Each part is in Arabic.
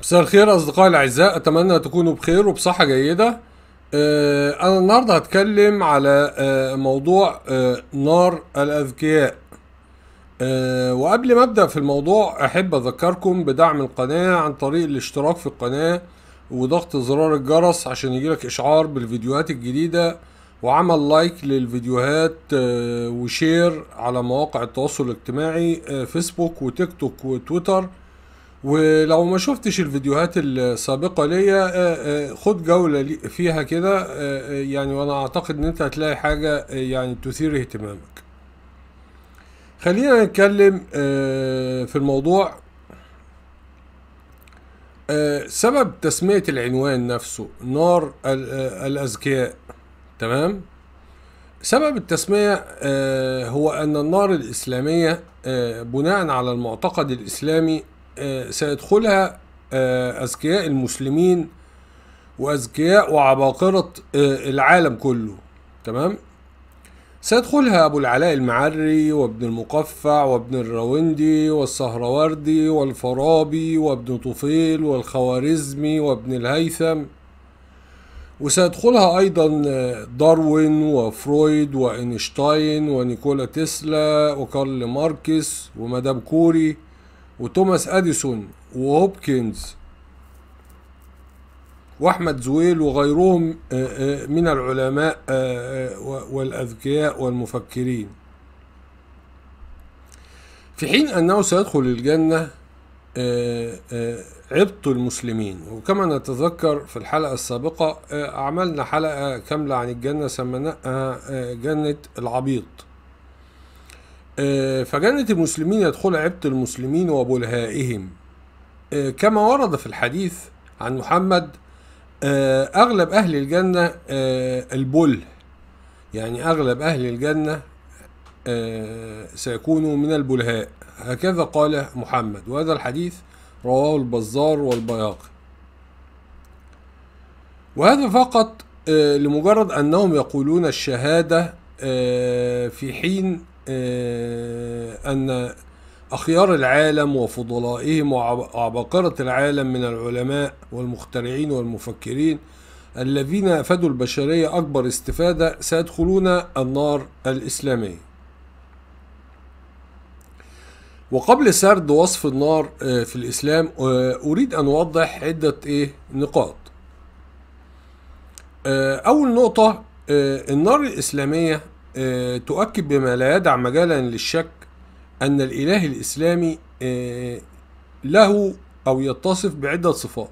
مساء الخير اصدقائي الاعزاء اتمنى تكونوا بخير وبصحه جيده آه، انا النهارده هتكلم على آه، موضوع آه، نار الاذكياء وقبل ما ابدا في الموضوع احب اذكركم بدعم القناه عن طريق الاشتراك في القناه وضغط زرار الجرس عشان يجيلك اشعار بالفيديوهات الجديده وعمل لايك للفيديوهات آه، وشير على مواقع التواصل الاجتماعي آه، فيسبوك وتيك توك وتويتر ولو ما شفتش الفيديوهات السابقة ليا آه، خد جولة فيها كده يعني وانا اعتقد ان انت هتلاقي حاجة يعني تثير اهتمامك خلينا نتكلم في الموضوع سبب تسمية العنوان نفسه نار الأذكياء تمام سبب التسمية آه، هو أن النار الإسلامية آه، بناء على المعتقد الإسلامي آه، سيدخلها أذكياء المسلمين وأذكياء وعباقرة العالم كله تمام سيدخلها أبو العلاء المعري وابن المقفع وابن الراوندي والسهروردي والفرابي وابن طفيل والخوارزمي وابن الهيثم وسيدخلها أيضا آه، داروين وفرويد وإينشتاين ونيكولا تسلا وكارل ماركس ومدام كوري وتوماس أديسون وهوبكنز وأحمد زويل وغيرهم آه، آه، من العلماء والأذكياء والمفكرين في حين أنه سيدخل الجنة آه، آه، عبط المسلمين وكما نتذكر في الحلقة السابقة آه، عملنا حلقة كاملة عن الجنة سميناها جنة العبيط فجنة المسلمين يدخل عبط المسلمين وبلهائهم كما ورد في الحديث عن محمد أغلب أهل الجنة البله يعني أغلب أهل الجنة سيكون من البلهاء هكذا قال محمد وهذا الحديث رواه البزار والبياقي وهذا فقط آه، لمجرد أنهم يقولون الشهادة آه، في حين آه، أن أخيار العالم وفضلائهم وعباقرة العالم من العلماء والمخترعين والمفكرين الذين أفادوا البشرية أكبر استفادة سيدخلون النار الإسلامية وقبل سرد وصف النار آه، في الإسلام آه، أريد أن أوضح عدة إيه نقاط آه، أول نقطة النار الإسلامية تؤكد بما لا يدع مجالا للشك أن الإله الإسلامي له أو يتصف بعدة صفات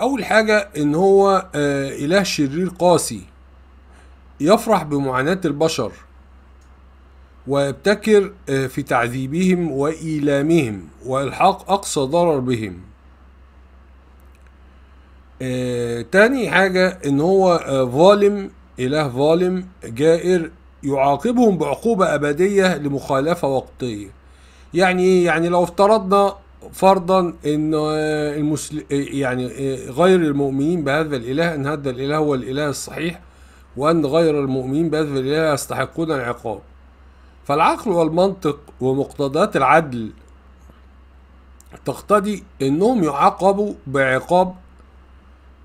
أول حاجة إن هو إله شرير قاسي يفرح بمعاناة البشر ويبتكر آه، في تعذيبهم وإيلامهم وإلحاق أقصى ضرر بهم آه، تاني حاجة إن هو آه، ظالم إله ظالم جائر يعاقبهم بعقوبة أبدية لمخالفة وقتية يعني إيه؟ يعني لو افترضنا فرضا ان المسل... يعني غير المؤمنين بهذا الاله ان هذا الاله هو الاله الصحيح وان غير المؤمنين بهذا الاله يستحقون العقاب فالعقل والمنطق ومقتضيات العدل تقتضي انهم يعاقبوا بعقاب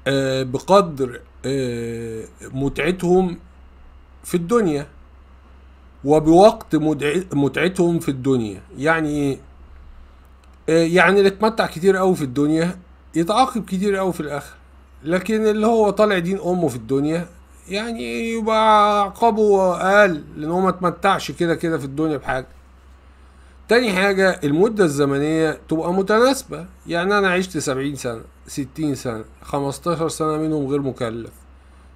آه، بقدر آه، متعتهم في الدنيا وبوقت متعتهم في الدنيا يعني ايه يعني اللي اتمتع كتير قوي في الدنيا يتعاقب كتير قوي في الاخر لكن اللي هو طالع دين امه في الدنيا يعني يبقى عقابه اقل لان هو ما اتمتعش كده كده في الدنيا بحاجه تاني حاجة المدة الزمنية تبقى متناسبة يعني أنا عشت سبعين سنة ستين سنة خمستاشر سنة منهم غير مكلف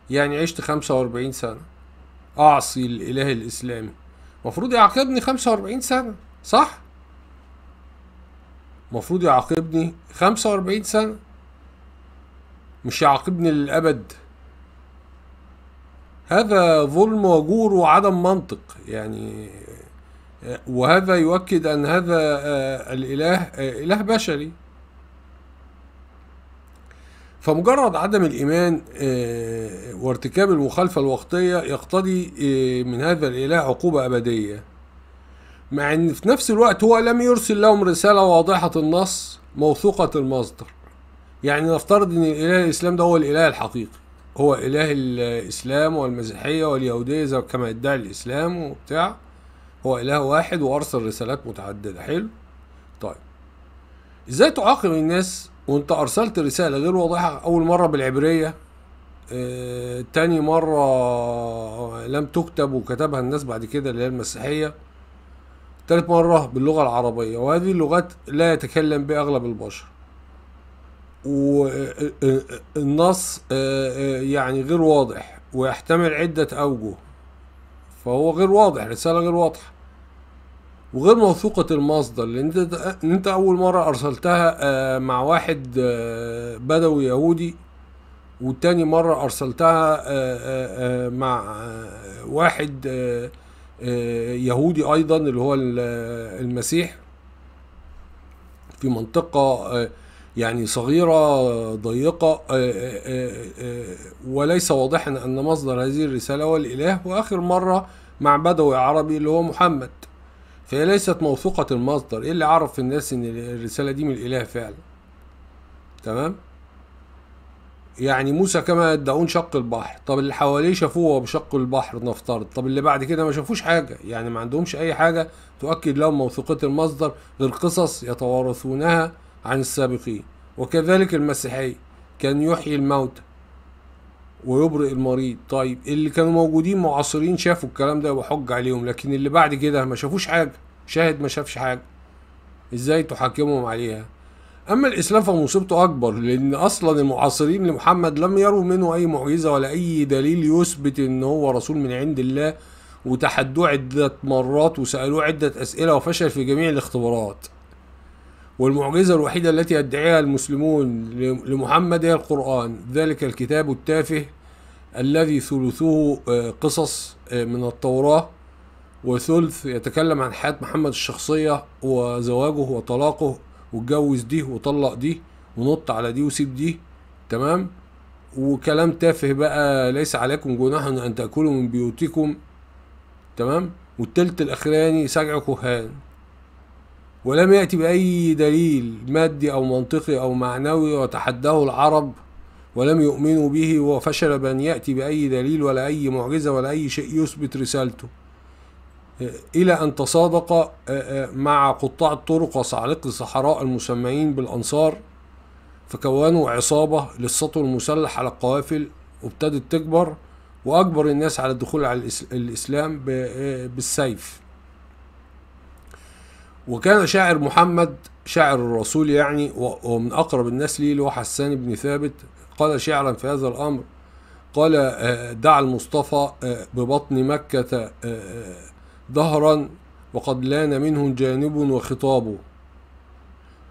يعني عشت خمسة وأربعين سنة أعصي الإله الإسلامي مفروض يعاقبني خمسة وأربعين سنة صح؟ مفروض يعاقبني خمسة وأربعين سنة مش يعاقبني للأبد هذا ظلم وجور وعدم منطق يعني وهذا يؤكد أن هذا آه، الإله آه، إله بشري فمجرد عدم الإيمان آه، وارتكاب المخالفة الوقتية يقتضي من هذا الإله عقوبة أبدية مع أن في نفس الوقت هو لم يرسل لهم رسالة واضحة النص موثوقة المصدر يعني نفترض أن الإله الإسلام ده هو الإله الحقيقي هو إله الإسلام والمسيحية واليهودية كما يدعي الإسلام وبتاع هو إله واحد وأرسل رسالات متعددة حلو طيب إزاي تعاقب الناس وأنت أرسلت رسالة غير واضحة أول مرة بالعبرية آه، تاني مرة لم تكتب وكتبها الناس بعد كده اللي هي المسيحية تالت مرة باللغة العربية وهذه اللغات لا يتكلم بها أغلب البشر والنص آه، آه، يعني غير واضح ويحتمل عدة أوجه فهو غير واضح رسالة غير واضحة وغير موثوقة المصدر لأن أنت, انت أول مرة أرسلتها آه، مع واحد بدوي يهودي وتاني مرة أرسلتها مع واحد يهودي أيضا اللي هو المسيح في منطقة يعني صغيرة ضيقة آه، آه، آه، وليس واضحا أن مصدر هذه الرسالة هو الإله وآخر مرة مع بدوي عربي اللي هو محمد فهي ليست موثوقة المصدر إيه اللي عرف الناس إن الرسالة دي من الإله فعلا تمام يعني موسى كما يدعون شق البحر طب اللي حواليه شافوه بشق البحر نفترض طب اللي بعد كده ما شافوش حاجة يعني ما عندهمش أي حاجة تؤكد لهم موثوقية المصدر غير قصص يتوارثونها عن السابقين وكذلك المسيحية كان يحيي الموتى ويبرئ المريض طيب اللي كانوا موجودين معاصرين شافوا الكلام ده وحج عليهم لكن اللي بعد كده ما شافوش حاجة شاهد ما شافش حاجة ازاي تحاكمهم عليها اما الاسلام فمصيبته اكبر لان اصلا المعاصرين لمحمد لم يروا منه اي معجزه ولا اي دليل يثبت ان هو رسول من عند الله وتحدوه عده مرات وسالوه عده اسئله وفشل في جميع الاختبارات والمعجزة الوحيدة التي يدعيها المسلمون لمحمد هي القرآن ذلك الكتاب التافه الذي ثلثه آه، قصص آه، من التوراة وثلث يتكلم عن حياة محمد الشخصية وزواجه وطلاقه واتجوز دي وطلق دي ونط على دي وسيب دي تمام وكلام تافه بقى ليس عليكم جناح أن تأكلوا من بيوتكم تمام والتلت الأخراني سجع كهان ولم يأتي بأي دليل مادي أو منطقي أو معنوي وتحداه العرب ولم يؤمنوا به وفشل بأن يأتي بأي دليل ولا أي معجزة ولا أي شيء يثبت رسالته إلى أن تصادق آه، آه، مع قطاع الطرق وصعالقة الصحراء المسمعين بالأنصار فكونوا عصابة للسطو المسلح على القوافل وابتدت تكبر وأجبر الناس على الدخول على الإسلام آه، بالسيف وكان شاعر محمد شاعر الرسول يعني ومن أقرب الناس ليه اللي هو حسان بن ثابت قال شعرا في هذا الأمر قال آه، دع المصطفى آه، ببطن مكة ظهرا آه، وقد لان منه جانب وخطابه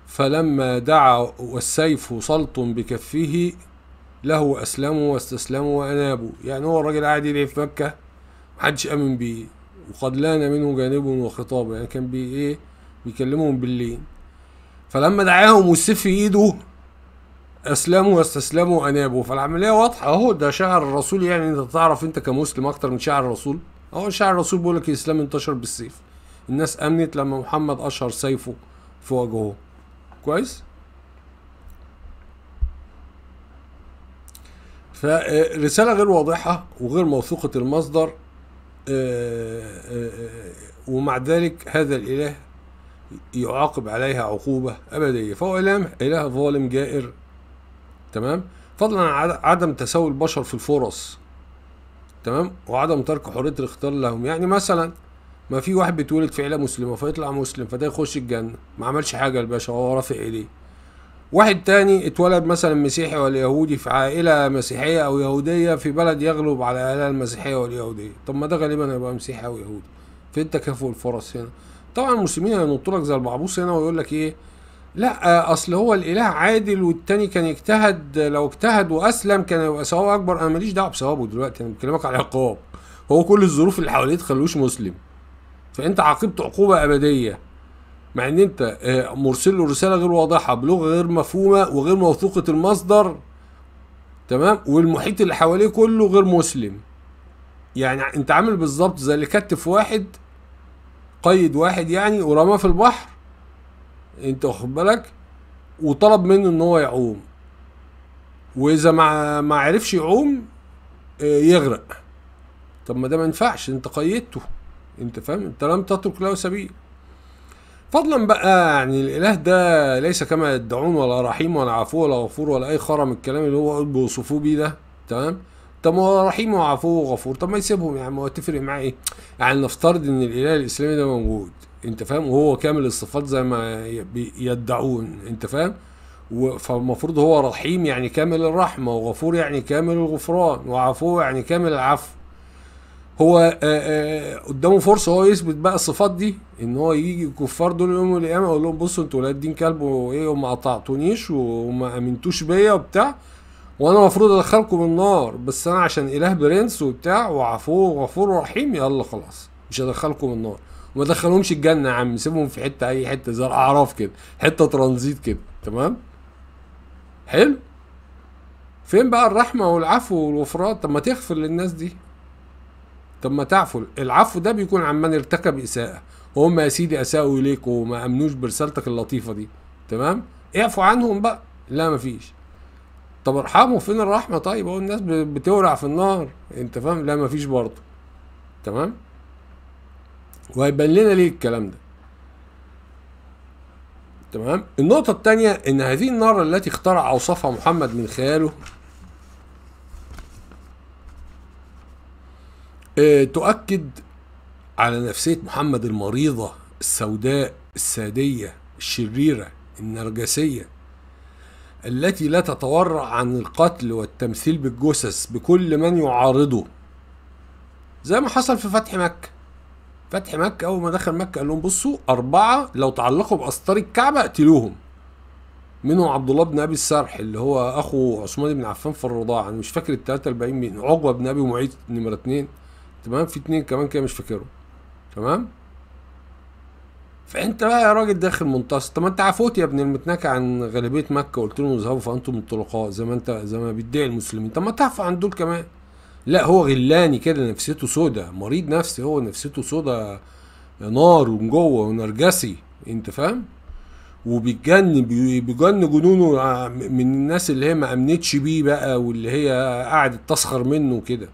فلما دعا والسيف سلط بكفه له أسلموا واستسلموا وأنابوا يعني هو الراجل قاعد يدعي في مكة محدش آمن بيه وقد لان منه جانب وخطابه يعني كان بي إيه بيكلمهم بالليل فلما دعاهم والسيف في ايده اسلموا واستسلموا وانابوا فالعمليه واضحه اهو ده شعر الرسول يعني انت تعرف انت كمسلم اكتر من شعر الرسول اهو شعر الرسول بيقول لك الاسلام انتشر بالسيف الناس امنت لما محمد اشهر سيفه في وجهه كويس فرسالة غير واضحة وغير موثوقة المصدر آه، آه، آه، ومع ذلك هذا الإله يعاقب عليها عقوبة أبدية فهو إله إله ظالم جائر تمام فضلا عن عدم تساوي البشر في الفرص تمام وعدم ترك حرية الاختيار لهم يعني مثلا ما في واحد بيتولد في عيلة مسلمة فيطلع مسلم فده يخش الجنة ما عملش حاجة الباشا هو رافع إيديه واحد تاني اتولد مثلا مسيحي ولا يهودي في عائلة مسيحية أو يهودية في بلد يغلب على العائلة المسيحية واليهودية طب ما ده غالبا هيبقى مسيحي أو يهودي فين تكافؤ الفرص هنا طبعا المسلمين هينطوا لك زي البعبوس هنا ويقول لك ايه لا اصل هو الاله عادل والتاني كان يجتهد لو اجتهد واسلم كان يبقى ثوابه اكبر انا ماليش دعوه بثوابه دلوقتي انا بكلمك على عقاب هو كل الظروف اللي حواليه تخلوش مسلم فانت عاقبت عقوبه ابديه مع ان انت آه، مرسل له رساله غير واضحه بلغه غير مفهومه وغير موثوقه المصدر تمام والمحيط اللي حواليه كله غير مسلم يعني انت عامل بالظبط زي اللي كتف واحد قيد واحد يعني ورماه في البحر انت واخد بالك وطلب منه ان هو يعوم واذا ما ما عرفش يعوم آه، يغرق طب ما ده ما ينفعش انت قيدته انت فاهم انت لم تترك له سبيل فضلا بقى يعني الاله ده ليس كما يدعون ولا رحيم ولا عفو ولا غفور ولا اي خرم الكلام اللي هو بيوصفوه بيه ده تمام طب ما هو رحيم وعفو وغفور طب ما يسيبهم يعني ما هو تفرق معاه ايه يعني نفترض ان الاله الاسلامي ده موجود انت فاهم وهو كامل الصفات زي ما يدعون انت فاهم فالمفروض هو رحيم يعني كامل الرحمه وغفور يعني كامل الغفران وعفو يعني كامل العفو هو قدامه فرصه هو يثبت بقى الصفات دي ان هو يجي الكفار دول يوم القيامه يقول لهم بصوا انتوا ولاد دين كلب وايه وما قطعتونيش وما امنتوش بيا وبتاع وانا المفروض ادخلكم النار بس انا عشان اله برنس وبتاع وعفو وغفور ورحيم يلا خلاص مش هدخلكم النار وما دخلهمش الجنه يا عم سيبهم في حته اي حته زي الاعراف كده حته ترانزيت كده تمام حلو فين بقى الرحمه والعفو والغفران طب ما تغفر للناس دي طب ما تعفو العفو ده بيكون عمن ارتكب اساءه وهم يا سيدي اساءوا اليك وما امنوش برسالتك اللطيفه دي تمام اعفو عنهم بقى لا مفيش طب ارحمه فين الرحمه طيب هو الناس بتورع في النار انت فاهم لا مفيش برضه تمام وهيبان لنا ليه الكلام ده تمام النقطة الثانية إن هذه النار التي اخترع أوصافها محمد من خياله آه، تؤكد على نفسية محمد المريضة السوداء السادية الشريرة النرجسية التي لا تتورع عن القتل والتمثيل بالجثث بكل من يعارضه زي ما حصل في فتح مكة فتح مكة أول ما دخل مكة قال لهم بصوا أربعة لو تعلقوا بأسطار الكعبة اقتلوهم منهم عبد الله بن أبي السرح اللي هو أخو عثمان بن عفان في الرضاعة أنا مش فاكر التلاتة الباقيين مين عقبة بن أبي معيط نمرة اتنين تمام في اتنين كمان كده مش فاكرهم تمام فانت بقى يا راجل داخل منتصر طب ما انت عفوت يا ابن المتنكع عن غالبيه مكه وقلت لهم اذهبوا فانتم الطلقاء زي ما انت زي ما بيدعي المسلمين طب ما تعفو عن دول كمان لا هو غلاني كده نفسيته سودا مريض نفسي هو نفسيته سودا نار ومن جوه ونرجسي انت فاهم وبيتجن بيجن جنونه آه، من الناس اللي هي ما امنتش بيه بقى واللي هي قعدت تسخر منه وكده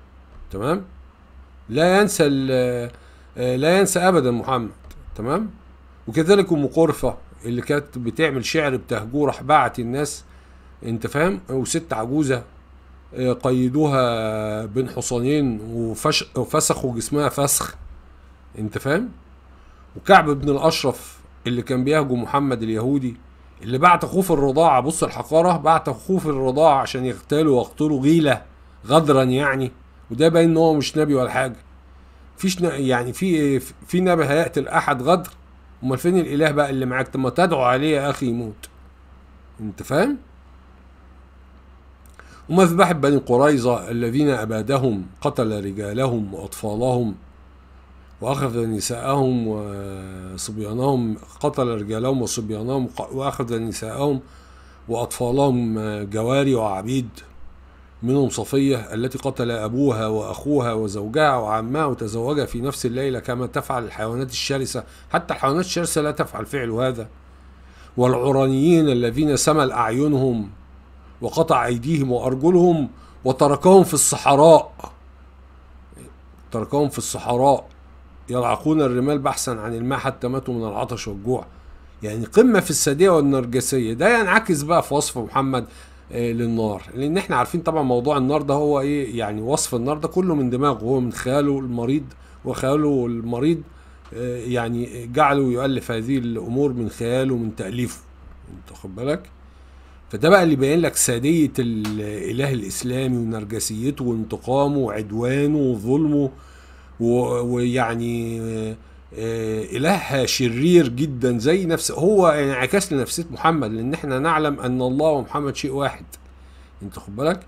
تمام لا ينسى آه، لا ينسى ابدا محمد تمام وكذلك ام قرفه اللي كانت بتعمل شعر راح بعت الناس انت فاهم وست عجوزه آه، قيدوها بين حصانين وفسخوا جسمها فسخ انت فاهم وكعب بن الاشرف اللي كان بيهجم محمد اليهودي اللي بعت اخوه في الرضاعه بص الحقاره بعت اخوه في الرضاعه عشان يغتالوا ويقتلوا غيله غدرا يعني وده باين ان هو مش نبي ولا حاجه فيش يعني في في نبي هيقتل احد غدر امال فين الاله بقى اللي معاك طب ما تدعو عليه يا اخي يموت انت فاهم ومذبح بني قريظة الذين أبادهم قتل رجالهم وأطفالهم وأخذ نساءهم وصبيانهم قتل رجالهم وصبيانهم وأخذ نساءهم وأطفالهم جواري وعبيد منهم صفية التي قتل أبوها وأخوها وزوجها وعمها وتزوجها في نفس الليلة كما تفعل الحيوانات الشرسة حتى الحيوانات الشرسة لا تفعل فعل هذا والعرانيين الذين سمل أعينهم وقطع أيديهم وأرجلهم وتركهم في الصحراء تركهم في الصحراء يلعقون الرمال بحثا عن الماء حتى ماتوا من العطش والجوع يعني قمة في السادية والنرجسية ده ينعكس بقى في وصف محمد آه، للنار لان احنا عارفين طبعا موضوع النار ده هو ايه يعني وصف النار ده كله من دماغه هو من خياله المريض وخياله المريض آه، يعني جعله يؤلف هذه الامور من خياله من تاليفه انت خد بالك فده بقى اللي بيبين لك ساديه الاله الاسلامي ونرجسيته وانتقامه وعدوانه وظلمه ويعني آه، آه، إلهها شرير جدا زي نفس هو انعكاس يعني لنفسية محمد لأن احنا نعلم أن الله ومحمد شيء واحد أنت خد بالك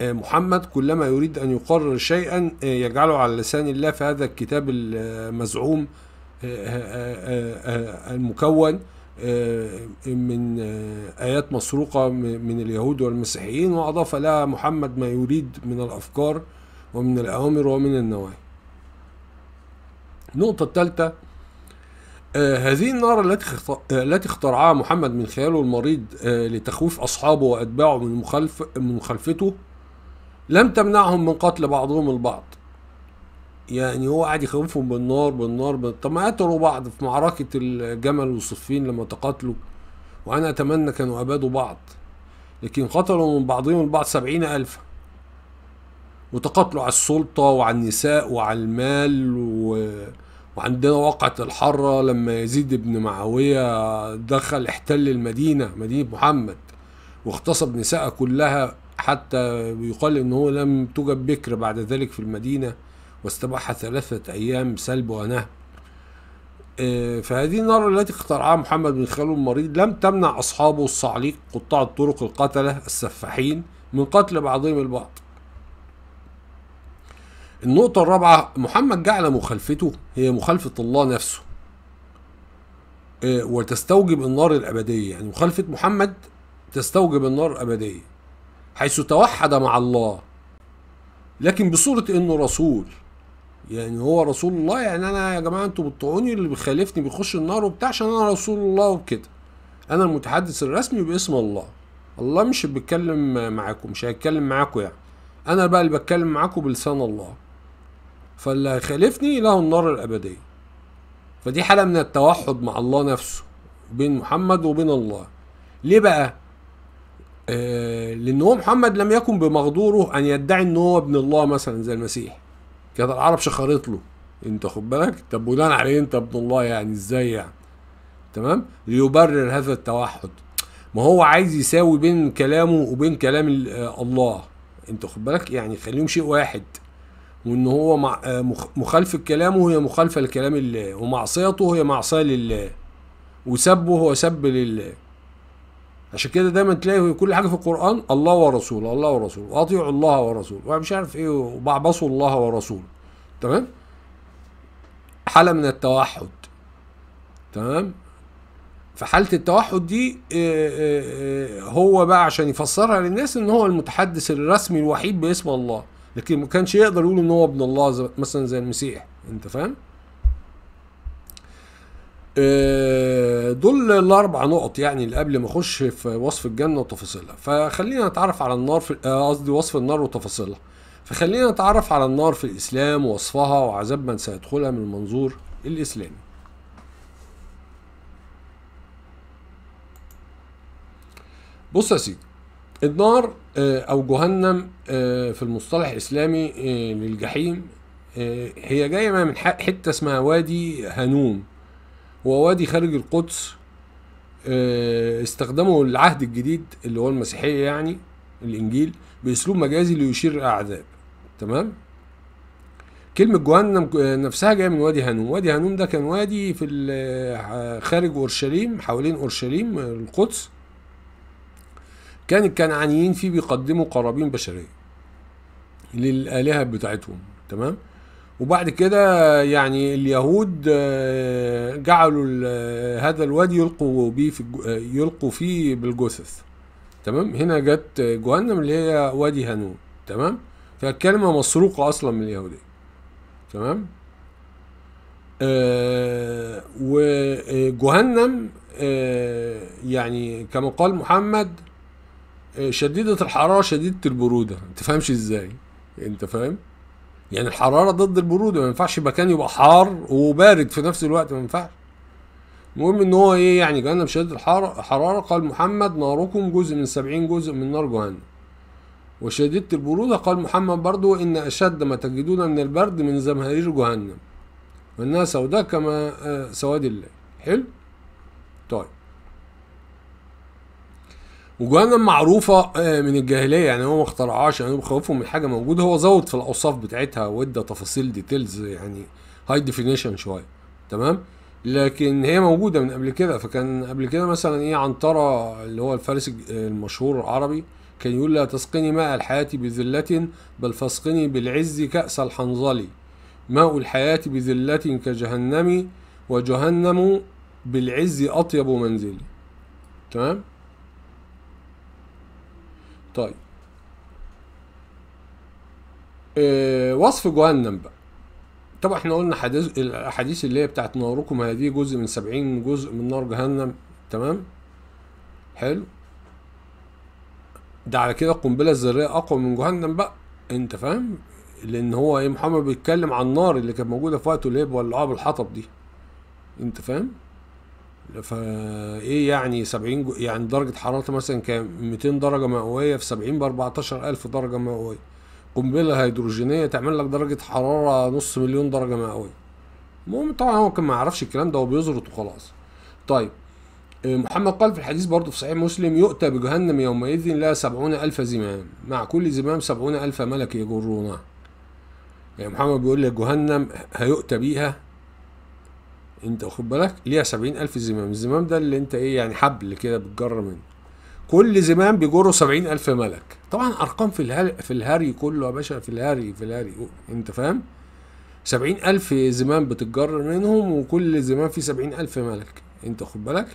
آه، محمد كلما يريد أن يقرر شيئا آه، يجعله على لسان الله في هذا الكتاب المزعوم المكون من آيات مسروقة من اليهود والمسيحيين وأضاف لها محمد ما يريد من الأفكار ومن الأوامر ومن النواهي النقطة الثالثة آه هذه النار آه، التي اخترعها محمد من خياله المريض آه لتخويف أصحابه وأتباعه من مخالف من مخالفته لم تمنعهم من قتل بعضهم البعض يعني هو قاعد يخوفهم بالنار بالنار طب ما قتلوا بعض في معركة الجمل والصفين لما تقاتلوا وأنا أتمنى كانوا أبادوا بعض لكن قتلوا من بعضهم البعض سبعين ألفا وتقاتلوا على السلطة وعلى النساء وعلى المال و... وعندنا واقعة الحرة لما يزيد بن معاوية دخل احتل المدينة مدينة محمد واغتصب نساء كلها حتى يقال انه لم توجد بكر بعد ذلك في المدينة واستباحها ثلاثة ايام سلب ونهب آه، فهذه النار التي اخترعها محمد بن خالد المريض لم تمنع أصحابه الصعليق قطاع الطرق القتلة السفاحين من قتل بعضهم البعض النقطة الرابعة محمد جعل مخالفته هي مخالفة الله نفسه آه، وتستوجب النار الأبدية يعني مخالفة محمد تستوجب النار الأبدية حيث توحد مع الله لكن بصورة إنه رسول يعني هو رسول الله يعني أنا يا جماعة أنتوا بتطيعوني اللي بيخالفني بيخش النار وبتاع عشان أنا رسول الله وكده أنا المتحدث الرسمي باسم الله الله مش بيتكلم معاكم مش هيتكلم معاكم يعني أنا بقى اللي بتكلم معاكم بلسان الله فاللي هيخالفني له النار الأبدية فدي حالة من التوحد مع الله نفسه بين محمد وبين الله ليه بقى آه لأن هو محمد لم يكن بمقدوره أن يدعي أن هو ابن الله مثلا زي المسيح كانت العرب شخرت له انت خد بالك طب بناء على انت ابن الله يعني ازاي يعني تمام ليبرر هذا التوحد ما هو عايز يساوي بين كلامه وبين كلام آه، الله انت خد بالك يعني خليهم شيء واحد وان هو آه، مخالف مخالفه كلامه هي مخالفه لكلام الله ومعصيته هي معصيه لله وسبه هو سب لله عشان كده دايما تلاقي كل حاجه في القران الله ورسوله الله ورسوله واطيعوا الله ورسوله ومش عارف ايه وبعبصوا الله ورسوله تمام حاله من التوحد تمام فحاله التوحد دي آه، آه، هو بقى عشان يفسرها للناس ان هو المتحدث الرسمي الوحيد باسم الله لكن ما كانش يقدر يقول ان هو ابن الله مثلا زي المسيح انت فاهم آه، دول الاربع نقط يعني اللي قبل ما اخش في وصف الجنه وتفاصيلها فخلينا نتعرف على النار في آه، قصدي وصف النار وتفاصيلها فخلينا نتعرف على النار في الاسلام ووصفها وعذاب من سيدخلها من المنظور الاسلامي بص يا سيدي النار آه، او جهنم آه، في المصطلح الاسلامي آه، للجحيم هي جايه من حته اسمها وادي هنوم ووادي خارج القدس استخدمه العهد الجديد اللي هو المسيحيه يعني الانجيل باسلوب مجازي ليشير الاعذاب تمام كلمة جهنم نفسها جاية من وادي هنوم وادي هنوم ده كان وادي في خارج أورشليم حوالين أورشليم القدس كان الكنعانيين فيه بيقدموا قرابين بشريه للالهه بتاعتهم تمام وبعد كده يعني اليهود آه، جعلوا آه، هذا الوادي يلقوا بيه في آه، يلقوا فيه بالجثث تمام هنا جت جهنم اللي هي وادي هانون تمام فالكلمة مسروقة أصلا من اليهودية تمام آه وجهنم آه يعني كما قال محمد شديده الحراره شديده البروده ما تفهمش ازاي انت فاهم يعني الحراره ضد البروده ما ينفعش مكان يبقى حار وبارد في نفس الوقت ما ينفعش المهم ان هو ايه يعني جهنم شديدة الحراره قال محمد ناركم جزء من سبعين جزء من نار جهنم وشديدة البرودة قال محمد برضو إن أشد ما تجدون من البرد من زمهرير جهنم وإنها سوداء كما آه، سواد الليل حلو طيب وجهنم معروفة آه، من الجاهلية يعني هو ما اخترعهاش يعني هو بخوفهم من حاجة موجودة هو زود في الأوصاف بتاعتها وادى تفاصيل ديتيلز يعني هاي ديفينيشن شوية تمام لكن هي موجودة من قبل كده فكان قبل كده مثلا ايه عنترة اللي هو الفارس المشهور العربي كان يقول لا تسقني ماء الحياة بذلة بل فاسقني بالعز كأس الحنظلي ماء الحياة بذلة كجهنم وجهنم بالعز أطيب منزلي تمام طيب إيه وصف جهنم بقى طبعا احنا قلنا حديث الاحاديث اللي هي بتاعت ناركم هذه جزء من سبعين جزء من نار جهنم تمام حلو ده على كده القنبله الذريه اقوى من جهنم بقى انت فاهم لان هو ايه محمد بيتكلم عن النار اللي كانت موجوده في وقته اللي هي بولعها بالحطب دي انت فاهم فا ايه يعني 70 جو... يعني درجه حرارته مثلا كان 200 درجه مئويه في 70 ب 14000 درجه مئويه قنبله هيدروجينيه تعمل لك درجه حراره نص مليون درجه مئويه المهم طبعا هو كان ما يعرفش الكلام ده وبيزرط وخلاص طيب آه، محمد قال في الحديث برضه في صحيح مسلم يؤتى بجهنم يومئذ لها سبعون ألف زمام مع كل زمام سبعون ألف ملك يجرونه يعني محمد بيقول لك جهنم هيؤتى بيها انت واخد بالك ليها سبعين الف زمام الزمام ده اللي انت ايه يعني حبل كده بتجر منه كل زمام بيجره سبعين الف ملك طبعا ارقام في الهري في الهري كله يا باشا في الهري في الهري انت فاهم سبعين الف زمام بتتجر منهم وكل زمام فيه سبعين الف ملك انت واخد بالك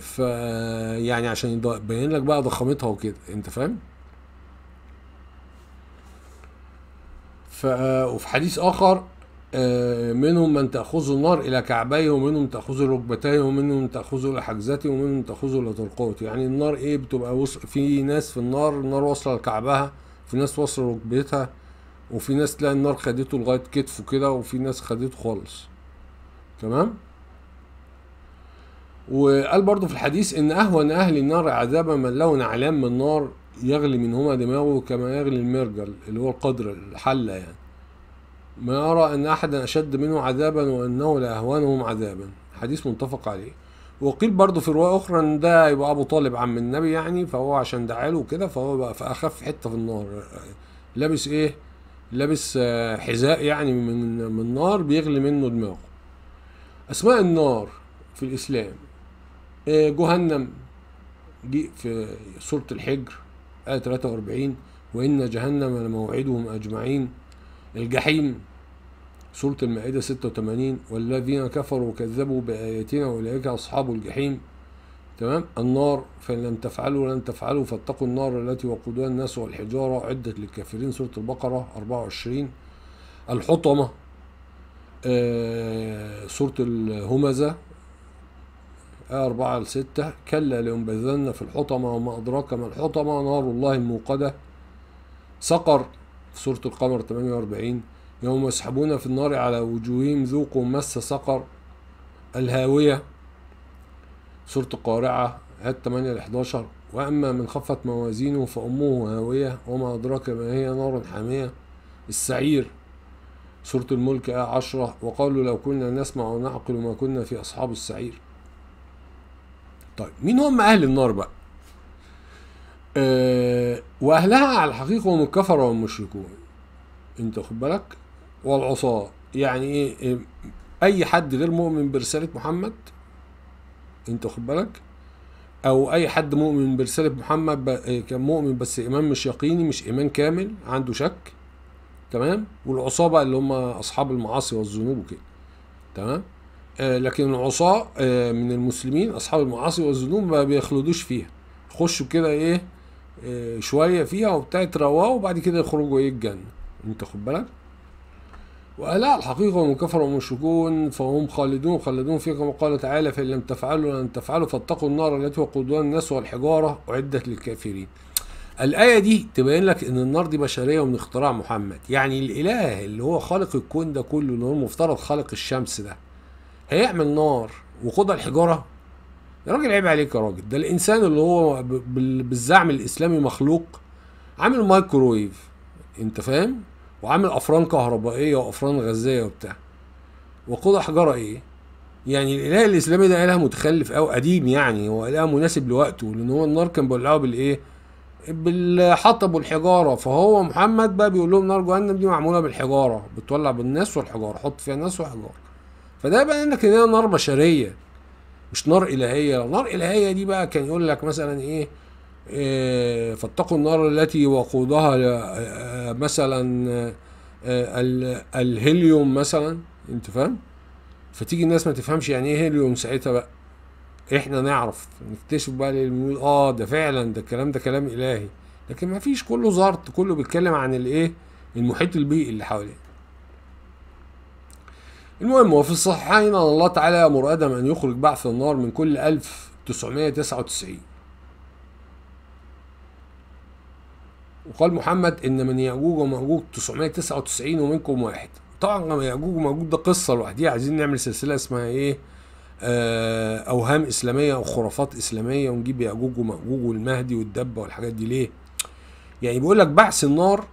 ف يعني عشان يبين لك بقى ضخامتها وكده انت فاهم ف وفي حديث اخر آه، منهم من تأخذ النار إلى كعبيه ومنهم تأخذ ركبتيه ومنهم تأخذ لحجزتي ومنهم تأخذ إلى يعني النار إيه بتبقى وصل في ناس في النار النار واصلة لكعبها في ناس واصلة ركبتها وفي ناس تلاقي النار خدته لغاية كتفه كده وفي ناس خدته خالص تمام وقال برضه في الحديث إن أهون أهل النار عذابا من له نعلان من نار يغلي منهما دماغه كما يغلي المرجل اللي هو القدر الحلة يعني ما أرى أن أحدا أشد منه عذابا وأنه لأهوانهم عذابا حديث متفق عليه وقيل برضه في رواية أخرى إن ده يبقى أبو طالب عم النبي يعني فهو عشان له وكده فهو بقى في أخف حتة في النار لابس إيه؟ لابس آه، حذاء يعني من من نار بيغلي منه دماغه أسماء النار في الإسلام آه، جهنم جيء في سورة الحجر آية 43 وإن جهنم لموعدهم أجمعين الجحيم سورة المائدة 86 والذين كفروا وكذبوا بآياتنا أولئك أصحاب الجحيم تمام النار فإن لم تفعلوا لن تفعلوا فاتقوا النار التي وقودها الناس والحجارة عدت للكافرين سورة البقرة 24 الحطمة آه سورة الهمزة آية 4 ل 6 كلا لينبذن في الحطمة وما أدراك ما الحطمة نار الله الموقدة سقر في سورة القمر 48 يوم يسحبون في النار على وجوههم ذوقوا مس سقر الهاوية سورة القارعة آيات 8 ل 11 وأما من خفت موازينه فأمه هاوية وما أدراك ما هي نار حامية السعير سورة الملك آية 10 وقالوا لو كنا نسمع ونعقل ما كنا في أصحاب السعير طيب مين هم أهل النار بقى آه، واهلها على الحقيقه هم الكفره والمشركون انت خد بالك والعصاه يعني إيه؟, ايه اي حد غير مؤمن برساله محمد انت خد بالك او اي حد مؤمن برساله محمد آه، كان مؤمن بس ايمان مش يقيني مش ايمان كامل عنده شك تمام والعصابه اللي هم اصحاب المعاصي والذنوب وكده تمام آه لكن العصاه آه من المسلمين اصحاب المعاصي والذنوب ما بيخلدوش فيها يخشوا كده ايه آه، شويه فيها وبتاع ترواه وبعد كده يخرجوا ايه الجنه انت خد بالك وألا الحقيقة ومن كفر ومشركون فهم خالدون خالدون فيها كما قال تعالى فإن لم تفعلوا لن تفعلوا فاتقوا النار التي وقودها الناس والحجارة أعدت للكافرين الآية دي تبين لك إن النار دي بشرية ومن اختراع محمد يعني الإله اللي هو خالق الكون ده كله اللي هو المفترض خالق الشمس ده هيعمل نار وقودها الحجارة يا راجل عيب عليك يا راجل ده الانسان اللي هو بالزعم الاسلامي مخلوق عامل مايكرويف انت فاهم وعامل افران كهربائيه وافران غازيه وبتاع وقود حجاره ايه يعني الاله الاسلامي ده اله متخلف او قديم يعني هو اله مناسب لوقته لان هو النار كان بيولعوها بالايه بالحطب والحجاره فهو محمد بقى بيقول لهم نار جهنم دي معموله بالحجاره بتولع بالناس والحجاره حط فيها ناس وحجاره فده بقى انك نار بشريه مش نار الهيه نار الهيه دي بقى كان يقول لك مثلا ايه, آه، فاتقوا النار التي وقودها آه، آه، مثلا الهيليوم مثلا انت فاهم فتيجي الناس ما تفهمش يعني ايه هيليوم ساعتها بقى احنا نعرف نكتشف بقى للميول اه ده فعلا ده الكلام ده كلام الهي لكن ما فيش كله زارت كله بيتكلم عن الايه المحيط البيئي اللي حواليه المهم وفي الصحيحين أن الله تعالى يأمر آدم أن يخرج بعث النار من كل 1999 وقال محمد إن من يأجوج ومأجوج 999 ومنكم واحد طبعا يأجوج ومأجوج ده قصة لوحديها عايزين نعمل سلسلة اسمها إيه آه أوهام إسلامية أو خرافات إسلامية ونجيب يأجوج ومأجوج والمهدي والدبة والحاجات دي ليه يعني بيقول لك بعث النار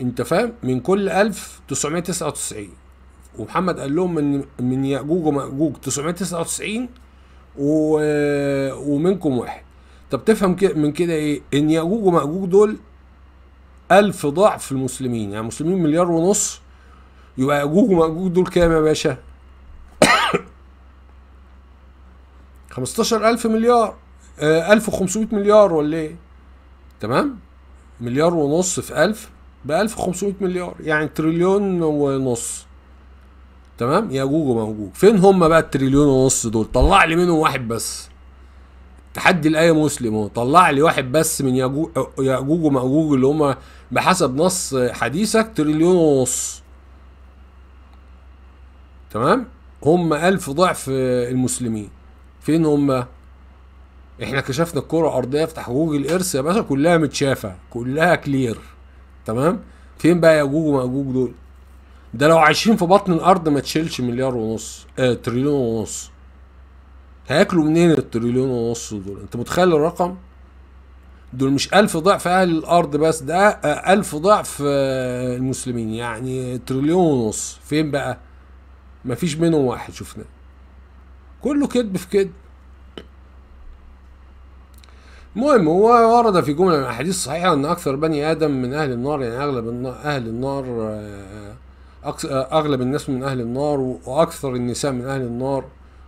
أنت فاهم من كل 1999 ومحمد قال لهم من من ياجوج وماجوج 999 و... ومنكم واحد طب تفهم كده من كده ايه ان ياجوج وماجوج دول ألف ضعف المسلمين يعني المسلمين مليار ونص يبقى ياجوج وماجوج دول كام يا باشا 15000 مليار 1500 آه، مليار ولا ايه تمام مليار ونص في 1000 ب 1500 مليار يعني تريليون ونص تمام ياجوج وماجوج فين هم بقى التريليون ونص دول طلع لي منهم واحد بس تحدي الايه مسلم اهو طلع لي واحد بس من ياجوج ياجوج وماجوج اللي هم بحسب نص حديثك تريليون ونص تمام هم ألف ضعف المسلمين فين هم احنا كشفنا الكرة الأرضية افتح جوجل الإرث يا باشا كلها متشافة كلها كلير تمام فين بقى ياجوج وماجوج دول ده لو عايشين في بطن الارض ما تشيلش مليار ونص آه تريليون ونص هياكلوا منين التريليون ونص دول انت متخيل الرقم دول مش ألف ضعف أهل الأرض بس ده آه، ألف ضعف آه، المسلمين يعني تريليون ونص فين بقى مفيش منهم واحد شفناه كله كذب في كذب المهم هو ورد في جملة من الأحاديث الصحيحة أن أكثر بني آدم من أهل النار يعني أغلب النار أهل النار آه، أغلب الناس من أهل النار وأكثر النساء من أهل النار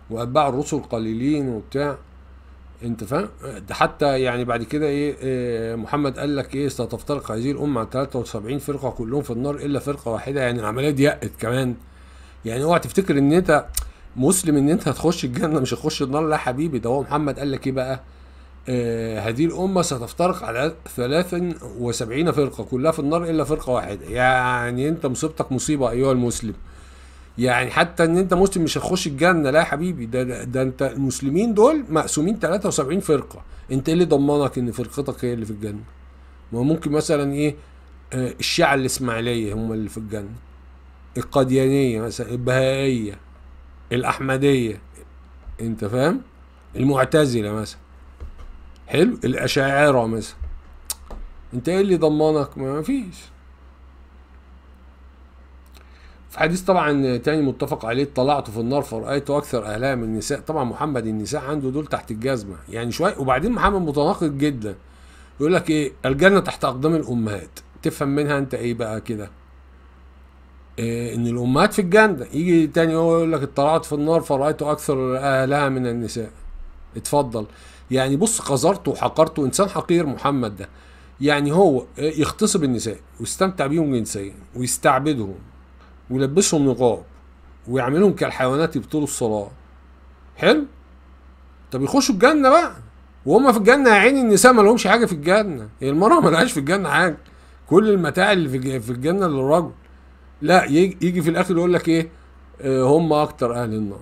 وأتباع الرسل قليلين وبتاع أنت فاهم؟ ده حتى يعني بعد كده إيه, إيه محمد قال لك إيه ستفترق هذه الأمة عن 73 فرقة كلهم في النار إلا فرقة واحدة يعني العملية دي يقت كمان يعني اوعى تفتكر إن أنت مسلم إن أنت هتخش الجنة مش هتخش النار لا حبيبي ده هو محمد قال لك إيه بقى؟ آه، هذه الأمة ستفترق على 73 فرقة كلها في النار إلا فرقة واحدة يعني أنت مصيبتك مصيبة أيها المسلم يعني حتى ان انت مسلم مش هتخش الجنه لا يا حبيبي ده, ده, ده انت المسلمين دول مقسومين 73 فرقه انت ايه اللي ضمنك ان فرقتك هي اللي في الجنه ما ممكن مثلا ايه آه الشيعه الاسماعيليه هم اللي في الجنه القاديانيه مثلا البهائيه الاحمديه انت فاهم المعتزله مثلا حلو الاشاعره مثلا انت ايه اللي ضمنك ما فيش في حديث طبعا تاني متفق عليه طلعت في النار فرأيت أكثر أهلها من النساء طبعا محمد النساء عنده دول تحت الجزمة يعني شوية وبعدين محمد متناقض جدا يقول لك إيه الجنة تحت أقدام الأمهات تفهم منها أنت إيه بقى كده إيه إن الأمهات في الجنة يجي تاني هو يقول لك اطلعت في النار فرأيت أكثر أهلها من النساء اتفضل يعني بص قذرته وحقرته انسان حقير محمد ده يعني هو يغتصب النساء ويستمتع بيهم جنسيا ويستعبدهم ويلبسهم نقاب ويعملهم كالحيوانات يبطلوا الصلاة حلو طب يخشوا الجنة بقى وهم في الجنة يا عيني النساء ما لهمش حاجة في الجنة يعني المرأة ما لهاش في الجنة حاجة كل المتاع اللي في الجنة للرجل لا يجي في الآخر يقول لك إيه آه، هم أكتر أهل النار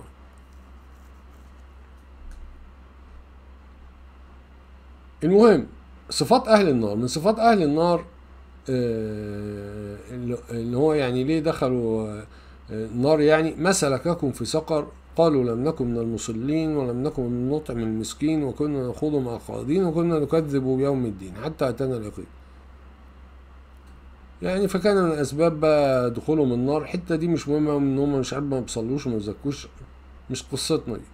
المهم صفات اهل النار من صفات اهل النار آه، اللي هو يعني ليه دخلوا النار آه، يعني ما سلككم في سقر قالوا لم نكن من المصلين ولم نكن من نطعم المسكين وكنا نخوض مع الخائضين وكنا نكذب بيوم الدين حتى أتانا اليقين يعني فكان من أسباب بقى دخولهم النار الحتة دي مش مهمة إن هم مش عارف ما بيصلوش وما بيزكوش مش قصتنا دي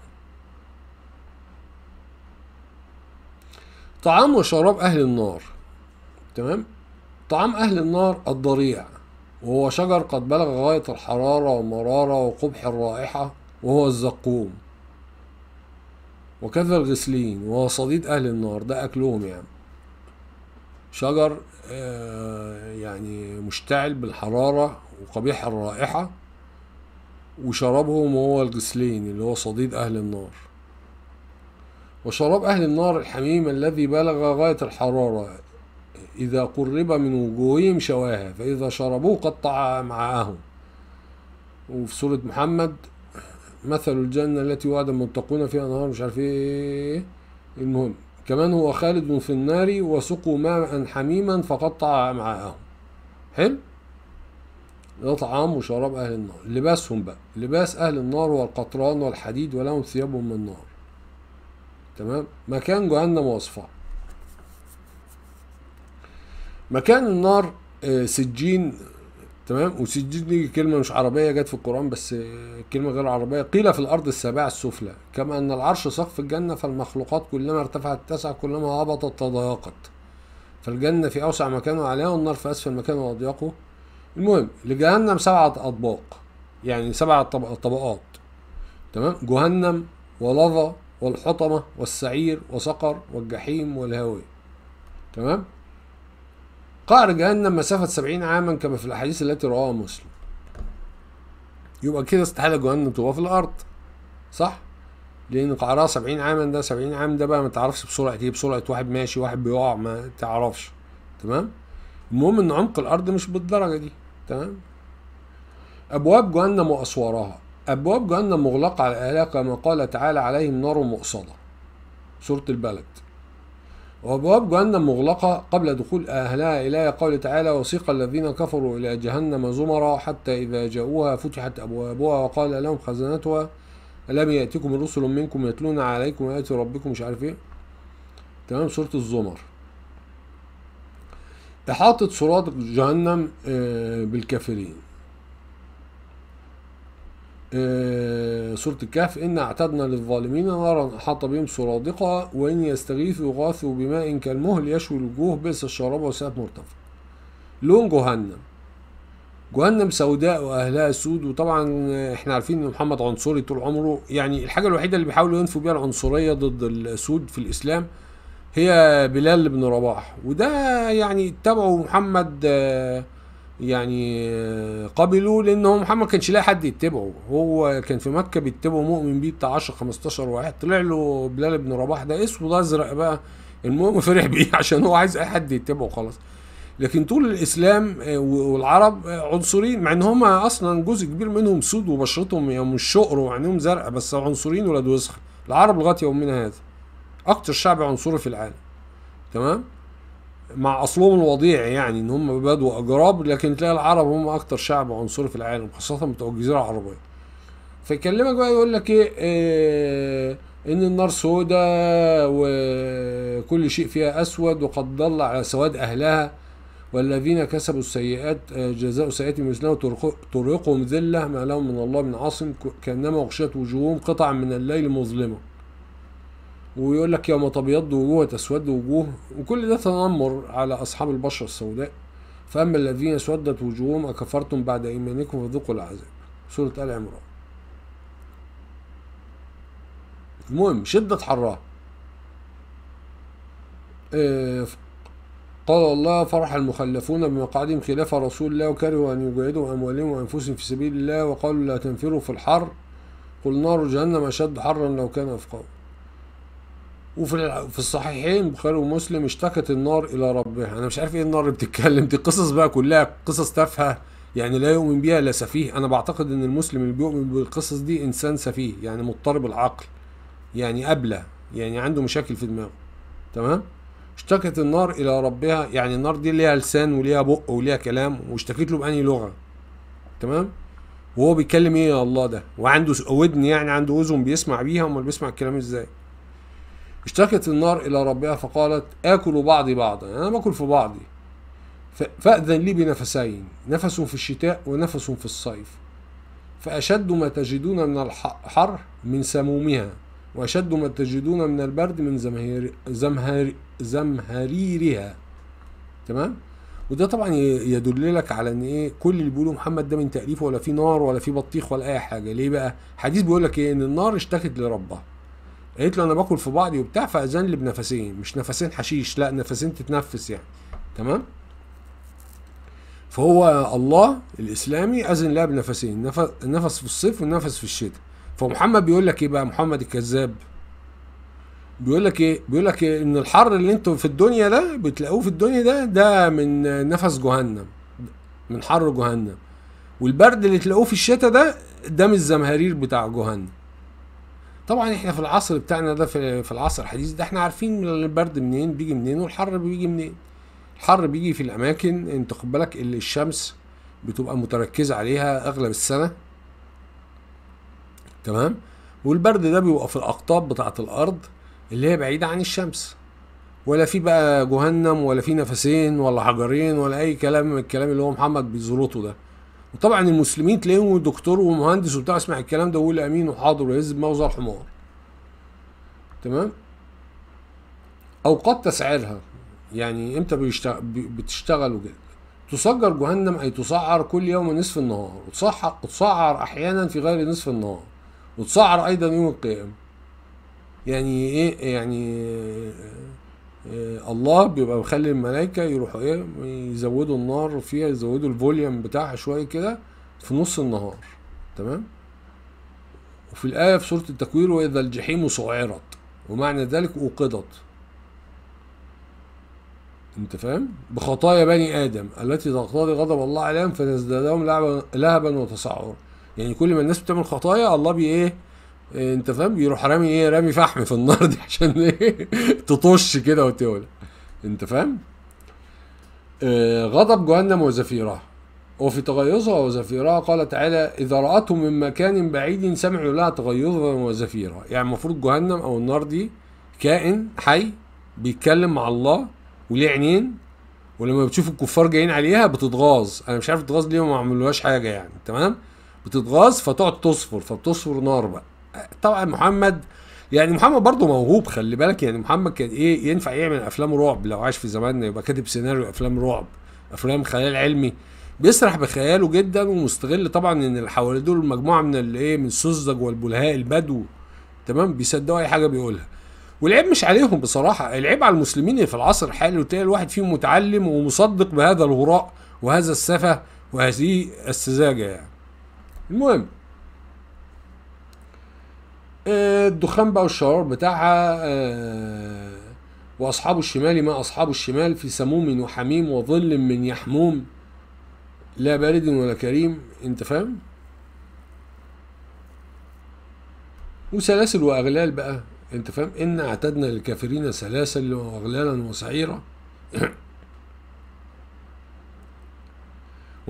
طعام وشراب أهل النار تمام طعام أهل النار الضريع وهو شجر قد بلغ غاية الحرارة والمرارة وقبح الرائحة وهو الزقوم وكذا الغسلين وهو صديد أهل النار ده أكلهم يعني شجر آه، يعني مشتعل بالحرارة وقبيح الرائحة وشربهم هو الغسلين اللي هو صديد أهل النار وشراب أهل النار الحميم الذي بلغ غاية الحرارة إذا قرب من وجوههم شواها فإذا شربوه قطع معاهم وفي سورة محمد مثل الجنة التي وعد المتقون فيها أنهار مش عارف إيه المهم كمان هو خالد في النار وسقوا ماء حميما فقطع معاهم حلو ده طعام وشراب أهل النار لباسهم بقى لباس أهل النار والقطران والحديد ولهم ثيابهم من نار تمام مكان جهنم وأصفاء مكان النار آه، سجين تمام وسجين دي كلمة مش عربية جت في القرآن بس آه، كلمة غير عربية قيل في الأرض السابعة السفلى كما أن العرش سقف الجنة فالمخلوقات كلما ارتفعت تسع كلما هبطت تضايقت فالجنة في أوسع مكان وعليها والنار في أسفل مكان وأضيقه المهم لجهنم سبعة أطباق يعني سبعة طبقات تمام جهنم ولظى والحطمة والسعير وسقر والجحيم والهاوية تمام قعر جهنم مسافة سبعين عاما كما في الأحاديث التي رواها مسلم يبقى كده استحالة جهنم تبقى في الأرض صح؟ لأن قعرها سبعين عاما ده سبعين عام ده بقى ما تعرفش بسرعة إيه بسرعة واحد ماشي واحد بيقع ما تعرفش تمام؟ المهم إن عمق الأرض مش بالدرجة دي تمام؟ أبواب جهنم وأسوارها أبواب جهنم مغلقة على أهلها كما قال تعالى عليهم نار مؤصدة سورة البلد وأبواب جهنم مغلقة قبل دخول أهلها إليها قول تعالى وسيق الذين كفروا إلى جهنم زمرا حتى إذا جاءوها فتحت أبوابها وقال لهم خزنتها ألم يأتكم رسل منكم يتلون عليكم آيات ربكم مش عارف إيه تمام سورة الزمر إحاطة صراط جهنم آه، بالكافرين آه، سورة الكهف إن أعتدنا للظالمين نارا أحاط بهم سرادقة وإن يستغيثوا يغاثوا بماء كالمهل يشوي الوجوه بئس الشراب وساءت مرتفع لون جهنم جهنم سوداء واهلها سود وطبعا احنا عارفين ان محمد عنصري طول عمره يعني الحاجه الوحيده اللي بيحاولوا ينفوا بيها العنصريه ضد السود في الاسلام هي بلال بن رباح وده يعني اتبعوا محمد آه يعني قبلوا لان هو محمد كانش لاقي حد يتبعه هو كان في مكه بيتبعه مؤمن بيه بتاع 10 15 واحد طلع له بلال بن رباح ده اسود ازرق بقى المهم فرح بيه عشان هو عايز اي حد يتبعه خلاص لكن طول الاسلام آه، والعرب آه، عنصريين مع ان هم اصلا جزء كبير منهم سود وبشرتهم يا يعني مش شقر وعينيهم زرقاء بس عنصريين ولاد وسخ العرب لغايه يومنا هذا اكتر شعب عنصري في العالم تمام مع اصلهم الوضيع يعني ان هم بدو اجراب لكن تلاقي العرب هم اكتر شعب عنصري في العالم خاصه بتوع الجزيره العربيه فيكلمك بقى يقول لك ايه, إيه ان النار سودة وكل شيء فيها اسود وقد ضل على سواد اهلها والذين كسبوا السيئات جزاء سيئات مثلها ترهقهم ذله ما لهم من الله من عاصم كانما اغشيت وجوههم قطعا من الليل مظلمه ويقول لك يوم تبيض وجوه تسود وجوه وكل ده تنمر على أصحاب البشرة السوداء فأما الذين اسودت وجوههم أكفرتم بعد إيمانكم فذوقوا العذاب سورة آل عمران المهم شدة حراه آه قال الله فرح المخلفون بمقعدهم خلاف رسول الله وكرهوا أن يجاهدوا أموالهم وأنفسهم في سبيل الله وقالوا لا تنفروا في الحر قل نار جهنم أشد حرا لو كان أفقاهم وفي في الصحيحين بخير ومسلم اشتكت النار الى ربها انا مش عارف ايه النار اللي بتتكلم دي قصص بقى كلها قصص تافهه يعني لا يؤمن بها لا سفيه انا بعتقد ان المسلم اللي بيؤمن بالقصص دي انسان سفيه يعني مضطرب العقل يعني ابله يعني عنده مشاكل في دماغه تمام اشتكت النار الى ربها يعني النار دي ليها لسان وليها بق وليها كلام واشتكت له باني لغه تمام وهو بيتكلم ايه يا الله ده وعنده ودن يعني عنده اذن بيسمع بيها امال بيسمع الكلام ازاي اشتكت النار إلى ربها فقالت آكل بعضي بعضا أنا باكل في بعضي فأذن لي بنفسين نفس في الشتاء ونفس في الصيف فأشد ما تجدون من الحر من سمومها وأشد ما تجدون من البرد من زمهير زمهر زمهريرها تمام وده طبعا يدل لك على ان ايه كل اللي بيقوله محمد ده من تاليفه ولا في نار ولا في بطيخ ولا اي حاجه ليه بقى حديث بيقول لك ايه ان النار اشتكت لربها قالت له انا باكل في بعضي وبتاع فاذن لي بنفسين مش نفسين حشيش لا نفسين تتنفس يعني تمام فهو الله الاسلامي اذن لها بنفسين نفس في الصيف ونفس في الشتاء فمحمد بيقول لك ايه بقى محمد الكذاب بيقول لك ايه بيقول لك إيه ان الحر اللي انتم في الدنيا ده بتلاقوه في الدنيا ده ده من نفس جهنم من حر جهنم والبرد اللي تلاقوه في الشتاء ده ده من الزمهرير بتاع جهنم طبعا احنا في العصر بتاعنا ده في العصر الحديث ده احنا عارفين البرد منين بيجي منين والحر بيجي منين الحر بيجي في الاماكن انت خد بالك اللي الشمس بتبقى متركزه عليها اغلب السنه تمام والبرد ده بيبقى في الاقطاب بتاعه الارض اللي هي بعيده عن الشمس ولا في بقى جهنم ولا في نفسين ولا حجرين ولا اي كلام من الكلام اللي هو محمد بيزرطه ده وطبعا المسلمين تلاقيهم دكتور ومهندس وبتاع اسمع الكلام ده ويقول امين وحاضر ويهز دماغه زي الحمار تمام اوقات تسعيرها يعني امتى بتشتغل وكده تسجر جهنم اي تسعر كل يوم نصف النهار وتسعر, وتسعر احيانا في غير نصف النهار وتسعر ايضا يوم القيامه يعني ايه يعني آه، الله بيبقى مخلي الملائكة يروحوا ايه يزودوا النار فيها يزودوا الفوليوم بتاعها شوية كده في نص النهار تمام وفي الآية في سورة التكوير وإذا الجحيم سعرت ومعنى ذلك أوقدت انت فاهم بخطايا بني ادم التي تقتضي غضب الله عليهم فنزدادهم لهبا وتسعرا يعني كل ما الناس بتعمل خطايا الله بي ايه انت فاهم يروح رامي ايه رامي فحم في النار دي عشان ايه تطش كده وتولع انت فاهم آه غضب جهنم وزفيرها وفي تغيظها وزفيرها قال تعالى إذا رأته من مكان بعيد سمعوا لها تغيظا وزفيرا يعني المفروض جهنم أو النار دي كائن حي بيتكلم مع الله وليه عينين ولما بتشوف الكفار جايين عليها بتتغاظ انا مش عارف تتغاظ ليه وما عملوهاش حاجه يعني تمام بتتغاظ فتقعد تصفر فبتصفر نار بقى طبعا محمد يعني محمد برضه موهوب خلي بالك يعني محمد كان ايه ينفع يعمل افلام رعب لو عاش في زماننا يبقى كاتب سيناريو افلام رعب افلام خيال علمي بيسرح بخياله جدا ومستغل طبعا ان اللي حواليه دول مجموعه من الايه من السذج والبلهاء البدو تمام بيصدقوا اي حاجه بيقولها والعيب مش عليهم بصراحه العيب على المسلمين اللي في العصر الحالي وتلاقي الواحد فيهم متعلم ومصدق بهذا الهراء وهذا السفه وهذه السذاجه يعني المهم الدخان بقى والشرار بتاعها آه، وأصحاب الشمال ما أصحاب الشمال في سموم وحميم وظل من يحموم لا بارد ولا كريم أنت فاهم؟ وسلاسل وأغلال بقى أنت فاهم؟ إن أعتدنا للكافرين سلاسل وأغلالا وسعيرا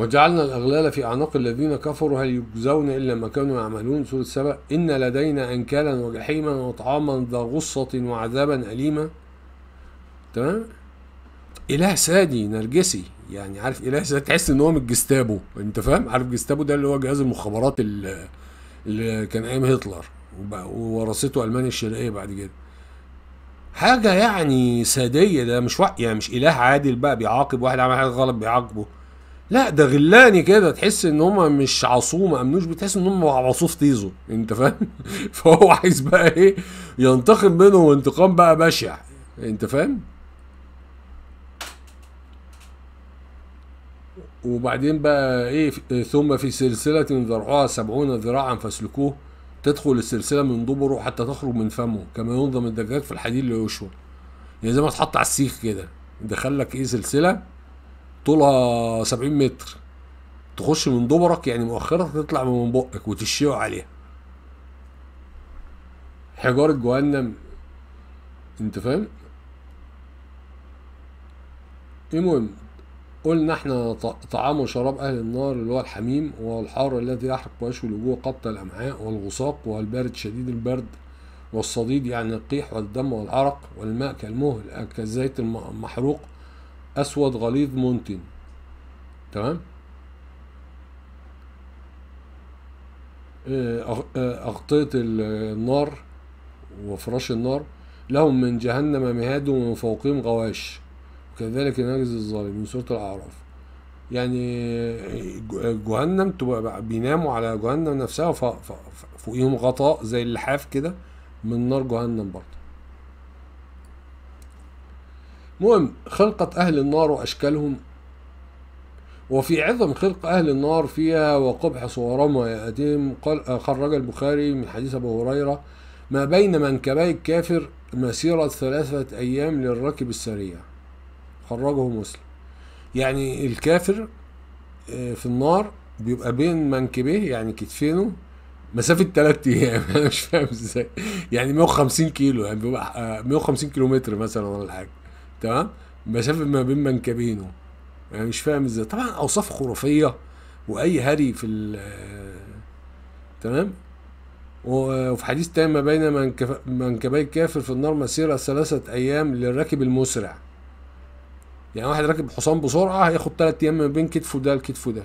وجعلنا الأغلال في أعناق الذين كفروا هل يجزون إلا ما كانوا يعملون سورة سبأ إن لدينا أنكالا وجحيما وطعاما ذا غصة وعذابا أليما تمام إله سادي نرجسي يعني عارف إله سادي تحس إن هو من الجستابو أنت فاهم عارف جستابو ده اللي هو جهاز المخابرات اللي, كان أيام هتلر وورثته ألمانيا الشرقية بعد كده حاجة يعني سادية ده مش يعني مش إله عادل بقى بيعاقب واحد عمل حاجة غلط بيعاقبه لا ده غلاني كده تحس ان هم مش عصومه امنوش بتحس ان هم عصوف تيزو انت فاهم فهو عايز بقى ايه ينتقم منهم انتقام بقى بشع انت فاهم وبعدين بقى ايه ثم في سلسله ذرعها سبعون ذراعا فاسلكوه تدخل السلسله من دبره حتى تخرج من فمه كما ينظم الدجاج في الحديد ليشوى يعني زي ما تحط على السيخ كده دخل لك ايه سلسله طولها 70 متر تخش من دبرك يعني مؤخرتك تطلع من بقك وتشيو عليها حجارة جهنم انت فاهم المهم قلنا احنا طعام وشراب اهل النار اللي هو الحميم والحار الذي يحرق ويشوي الوجوه قبط الامعاء والغصاق والبارد شديد البرد والصديد يعني القيح والدم والعرق والماء كالمهل كالزيت المحروق اسود غليظ منتن تمام آه، آه، أغطية النار وفراش النار لهم من جهنم مهاد ومن فوقهم غواش وكذلك نجزي الظالم من سورة الأعراف يعني آه، جهنم تبقى بيناموا على جهنم نفسها فوقيهم غطاء زي اللحاف كده من نار جهنم برضه المهم خلقة أهل النار وأشكالهم وفي عظم خلق أهل النار فيها وقبح صورهم ويأتيهم خرج آه، البخاري من حديث أبو هريرة ما بين منكبي الكافر مسيرة ثلاثة أيام للراكب السريع خرجه مسلم يعني الكافر آه، في النار بيبقى بين منكبيه يعني كتفينه مسافة تلات أيام أنا مش فاهم إزاي يعني 150 كيلو يعني بيبقى 150 كيلو متر مثلا ولا حاجة تمام مسافه ما بين منكبينه يعني مش فاهم ازاي طبعا اوصاف خرافيه واي هري في ال تمام وفي حديث تاني ما بين منكبي الكافر في النار مسيره ثلاثه ايام للراكب المسرع يعني واحد راكب حصان بسرعه هياخد ثلاث ايام ما بين كتفه ده لكتفه ده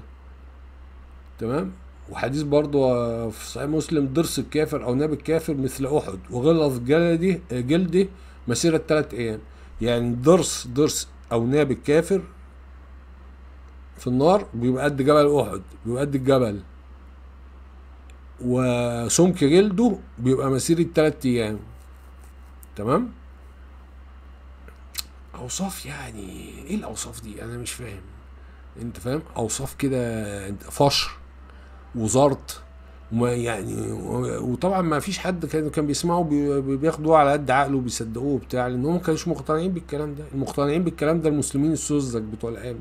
تمام وحديث برضه في صحيح مسلم ضرس الكافر او ناب الكافر مثل احد وغلظ جلده جلده مسيره ثلاث ايام يعني ضرس ضرس او ناب الكافر في النار بيبقى قد جبل احد بيبقى قد الجبل وسمك جلده بيبقى مسيرة تلات ايام تمام اوصاف يعني ايه الاوصاف دي انا مش فاهم انت فاهم اوصاف كده فشر وزرط وما يعني وطبعا ما فيش حد كان كان بيسمعه بياخدوه على قد عقله وبيصدقوه وبتاع لان هم ما كانوش مقتنعين بالكلام ده المقتنعين بالكلام ده المسلمين السذج بتوع الايام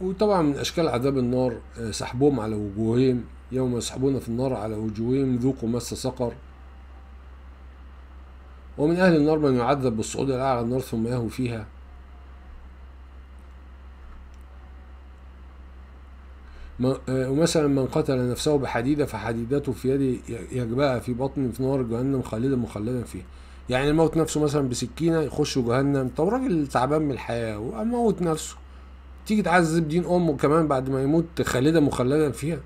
وطبعا من اشكال عذاب النار آه، سحبهم على وجوههم يوم يسحبون في النار على وجوههم ذوقوا مس سقر ومن أهل النار من يعذب بالصعود إلى أعلى النار ثم يهو فيها آه، ومثلا من قتل نفسه بحديدة فحديدته في يده يجبأ في بطن في نار جهنم خالدا مخلدا فيها يعني الموت نفسه مثلا بسكينة يخش جهنم طب راجل تعبان من الحياة وموت نفسه تيجي تعذب دين أمه كمان بعد ما يموت خالدا مخلدا فيها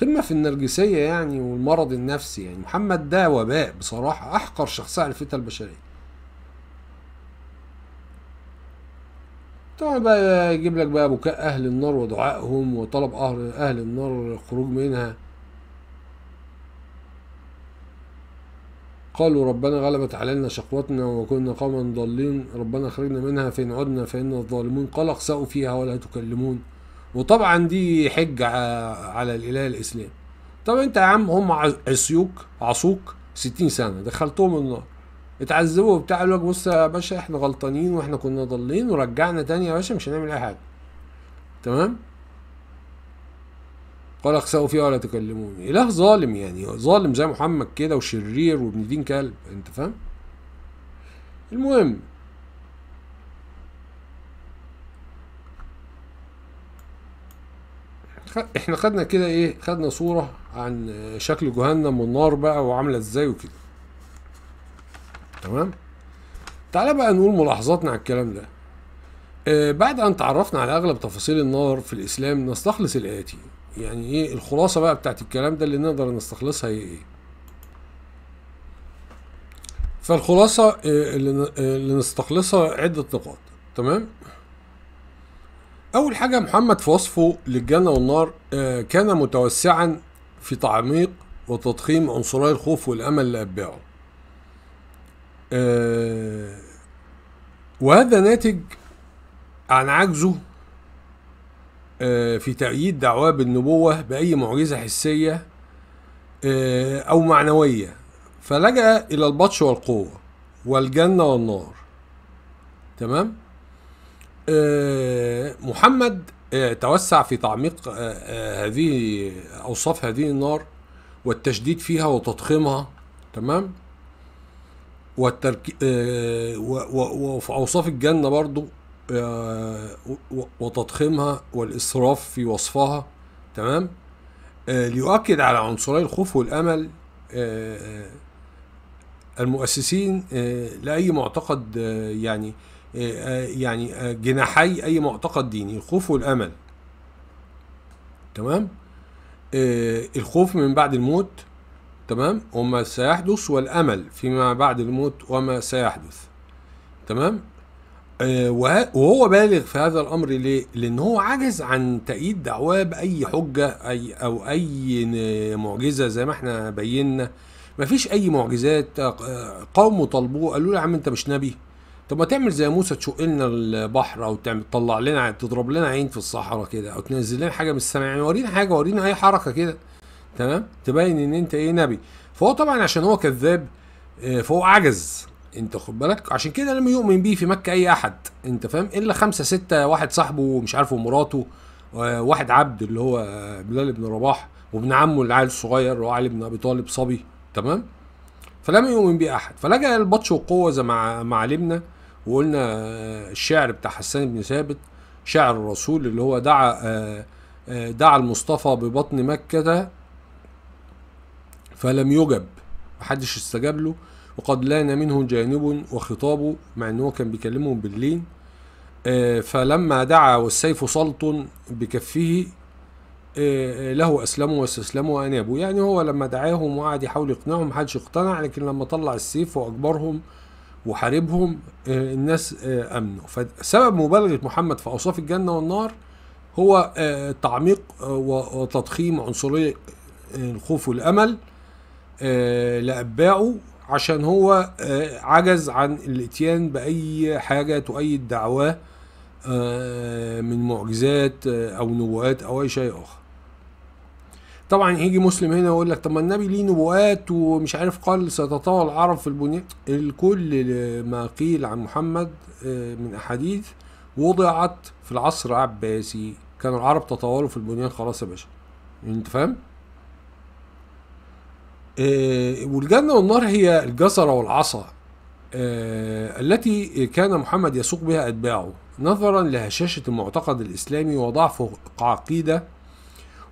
قمة في النرجسية يعني والمرض النفسي يعني محمد ده وباء بصراحة أحقر شخصية على عرفتها البشرية طبعا بقى يجيب لك بقى بكاء أهل النار ودعائهم وطلب أهل النار الخروج منها قالوا ربنا غلبت علينا شقوتنا وكنا قوما ضالين ربنا اخرجنا منها فإن عدنا فإن الظالمون قال اخسأوا فيها ولا تكلمون وطبعا دي حجة على الإله الإسلام طب أنت يا عم هم عصيوك عصوك 60 سنة دخلتهم النار اتعذبوا وبتاع قالوا لك بص يا باشا احنا غلطانين واحنا كنا ضالين ورجعنا تاني يا باشا مش هنعمل اي حاجه تمام قال اخسأوا فيها ولا تكلموني اله ظالم يعني ظالم زي محمد كده وشرير وابن دين كلب انت فاهم المهم احنا خدنا كده ايه خدنا صورة عن شكل جهنم والنار بقى وعاملة ازاي وكده تمام تعالى بقى نقول ملاحظاتنا على الكلام ده آه بعد ان تعرفنا على اغلب تفاصيل النار في الاسلام نستخلص الاتي يعني ايه الخلاصة بقى بتاعت الكلام ده اللي نقدر نستخلصها هي ايه فالخلاصة آه، آه، اللي نستخلصها عدة نقاط تمام أول حاجة محمد في وصفه للجنة والنار آه، كان متوسعا في تعميق وتضخيم عنصري الخوف والأمل لأتباعه آه، وهذا ناتج عن عجزه آه، في تأييد دعواه بالنبوة بأي معجزة حسية أو معنوية فلجأ إلى البطش والقوة والجنة والنار تمام؟ آه، محمد آه، توسع في تعميق آه، هذه اوصاف هذه النار والتشديد فيها وتضخيمها تمام والترك... وفي اوصاف الجنه برضو وتضخيمها والاسراف في وصفها تمام ليؤكد على عنصري الخوف والامل المؤسسين لاي معتقد يعني آه، يعني آه، جناحي اي معتقد ديني الخوف والامل تمام آه، الخوف من بعد الموت تمام وما سيحدث والامل فيما بعد الموت وما سيحدث تمام وهو بالغ في هذا الامر ليه لان هو عجز عن تأييد دعواه باي حجه اي او اي معجزه زي ما احنا بينا مفيش اي معجزات قوم طلبوه قالوا له يا عم انت مش نبي طب ما تعمل زي موسى تشق لنا البحر او تعمل تطلع لنا تضرب لنا عين في الصحراء كده او تنزل لنا حاجه من السماء يعني ورينا حاجه ورينا اي حركه كده تمام تبين ان انت ايه نبي فهو طبعا عشان هو كذاب آه، فهو عجز انت خد بالك عشان كده لم يؤمن بيه في مكه اي احد انت فاهم الا خمسه سته واحد صاحبه ومش عارف ومراته واحد عبد اللي هو بلال بن رباح وابن عمه العيل الصغير هو علي بن ابي طالب صبي تمام فلم يؤمن بيه احد فلجا البطش والقوه زي ما علمنا وقلنا آه، الشعر بتاع حسان بن ثابت شعر الرسول اللي هو دعا آه، آه، دعا المصطفى ببطن مكة فلم يجب محدش استجاب له وقد لان منه جانب وخطابه مع ان هو كان بيكلمهم باللين فلما دعا والسيف سلط بكفه له اسلموا واستسلموا وانابوا يعني هو لما دعاهم وقعد يحاول يقنعهم محدش اقتنع لكن لما طلع السيف واجبرهم وحاربهم آه، الناس آه، امنوا فسبب مبالغه محمد في اوصاف الجنه والنار هو آه، تعميق وتضخيم عنصريه الخوف والامل لاتباعه عشان هو عجز عن الاتيان باي حاجه تؤيد دعواه من معجزات او نبوات او اي شيء اخر طبعا يجي مسلم هنا ويقول لك طب ما النبي ليه نبوات ومش عارف قال سيتطاول العرب في البنيان الكل ما قيل عن محمد آه، من احاديث وضعت في العصر العباسي كانوا العرب تطاولوا في البنيان خلاص يا باشا انت فاهم آه، والجنة والنار هي الجزرة والعصا آه، التي كان محمد يسوق بها أتباعه نظرا لهشاشة المعتقد الإسلامي وضعف عقيدة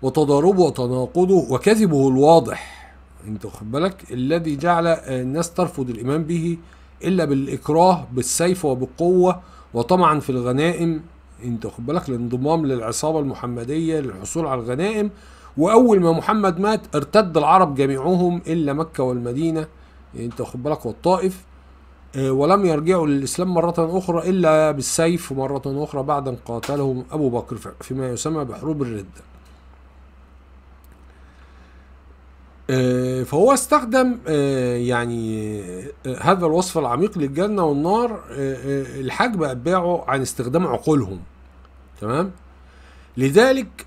وتضاربه وتناقضه وكذبه الواضح انت واخد بالك الذي جعل الناس ترفض الايمان به الا بالاكراه بالسيف وبالقوه وطمعا في الغنائم انت واخد بالك الانضمام للعصابه المحمديه للحصول على الغنائم واول ما محمد مات ارتد العرب جميعهم الا مكه والمدينه انت واخد بالك والطائف اه، ولم يرجعوا للإسلام مرة أخرى إلا بالسيف مرة أخرى بعد أن قاتلهم أبو بكر فيما يسمى بحروب الردة آه، فهو استخدم آه، يعني آه، هذا الوصف العميق للجنة والنار الحجب أتباعه عن استخدام عقولهم تمام لذلك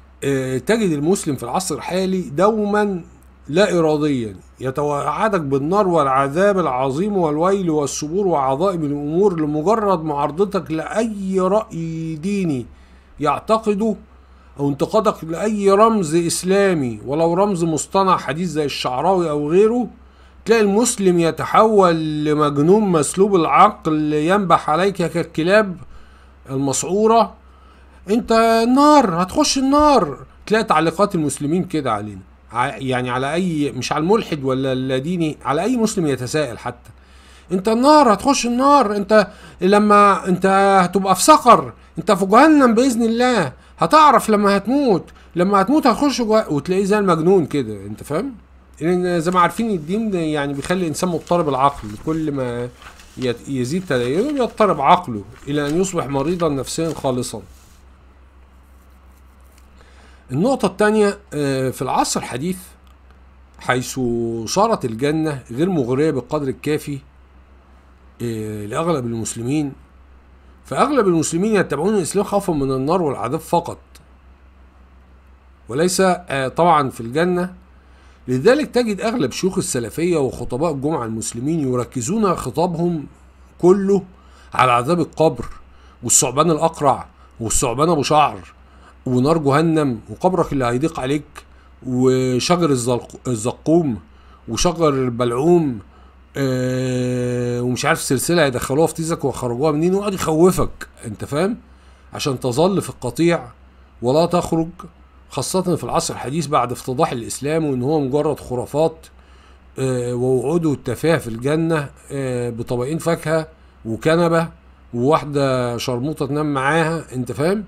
تجد المسلم في العصر الحالي دوما لا إراديا يتوعدك بالنار والعذاب العظيم والويل والسبور وعظائم الأمور لمجرد معارضتك لأي رأي ديني يعتقده أو انتقادك لأي رمز إسلامي ولو رمز مصطنع حديث زي الشعراوي أو غيره تلاقي المسلم يتحول لمجنون مسلوب العقل ينبح عليك كالكلاب المسعورة انت النار هتخش النار تلاقي تعليقات المسلمين كده علينا يعني على اي مش على الملحد ولا اللاديني على اي مسلم يتساءل حتى انت النار هتخش النار انت لما انت هتبقى في سقر انت في جهنم باذن الله هتعرف لما هتموت لما هتموت هتخش جوه وتلاقيه زي المجنون كده انت فاهم لان زي ما عارفين الدين يعني بيخلي الانسان مضطرب العقل كل ما يزيد تدينه يضطرب عقله الى ان يصبح مريضا نفسيا خالصا النقطة الثانية آه، في العصر الحديث حيث صارت الجنة غير مغرية بالقدر الكافي آه، لأغلب المسلمين فأغلب المسلمين يتبعون الإسلام خوفا من النار والعذاب فقط وليس آه، طبعا في الجنة لذلك تجد أغلب شيوخ السلفية وخطباء الجمعة المسلمين يركزون خطابهم كله على عذاب القبر والثعبان الأقرع والثعبان أبو شعر ونار جهنم وقبرك اللي هيضيق عليك وشجر الزقوم وشجر البلعوم آه ومش عارف السلسله هيدخلوها في تيزك ويخرجوها منين ويقعد يخوفك انت فاهم عشان تظل في القطيع ولا تخرج خاصة في العصر الحديث بعد افتضاح الإسلام وإن هو مجرد خرافات آه، ووعوده التفاهة في الجنة آه، بطبقين فاكهة وكنبة وواحدة شرموطة تنام معاها أنت فاهم؟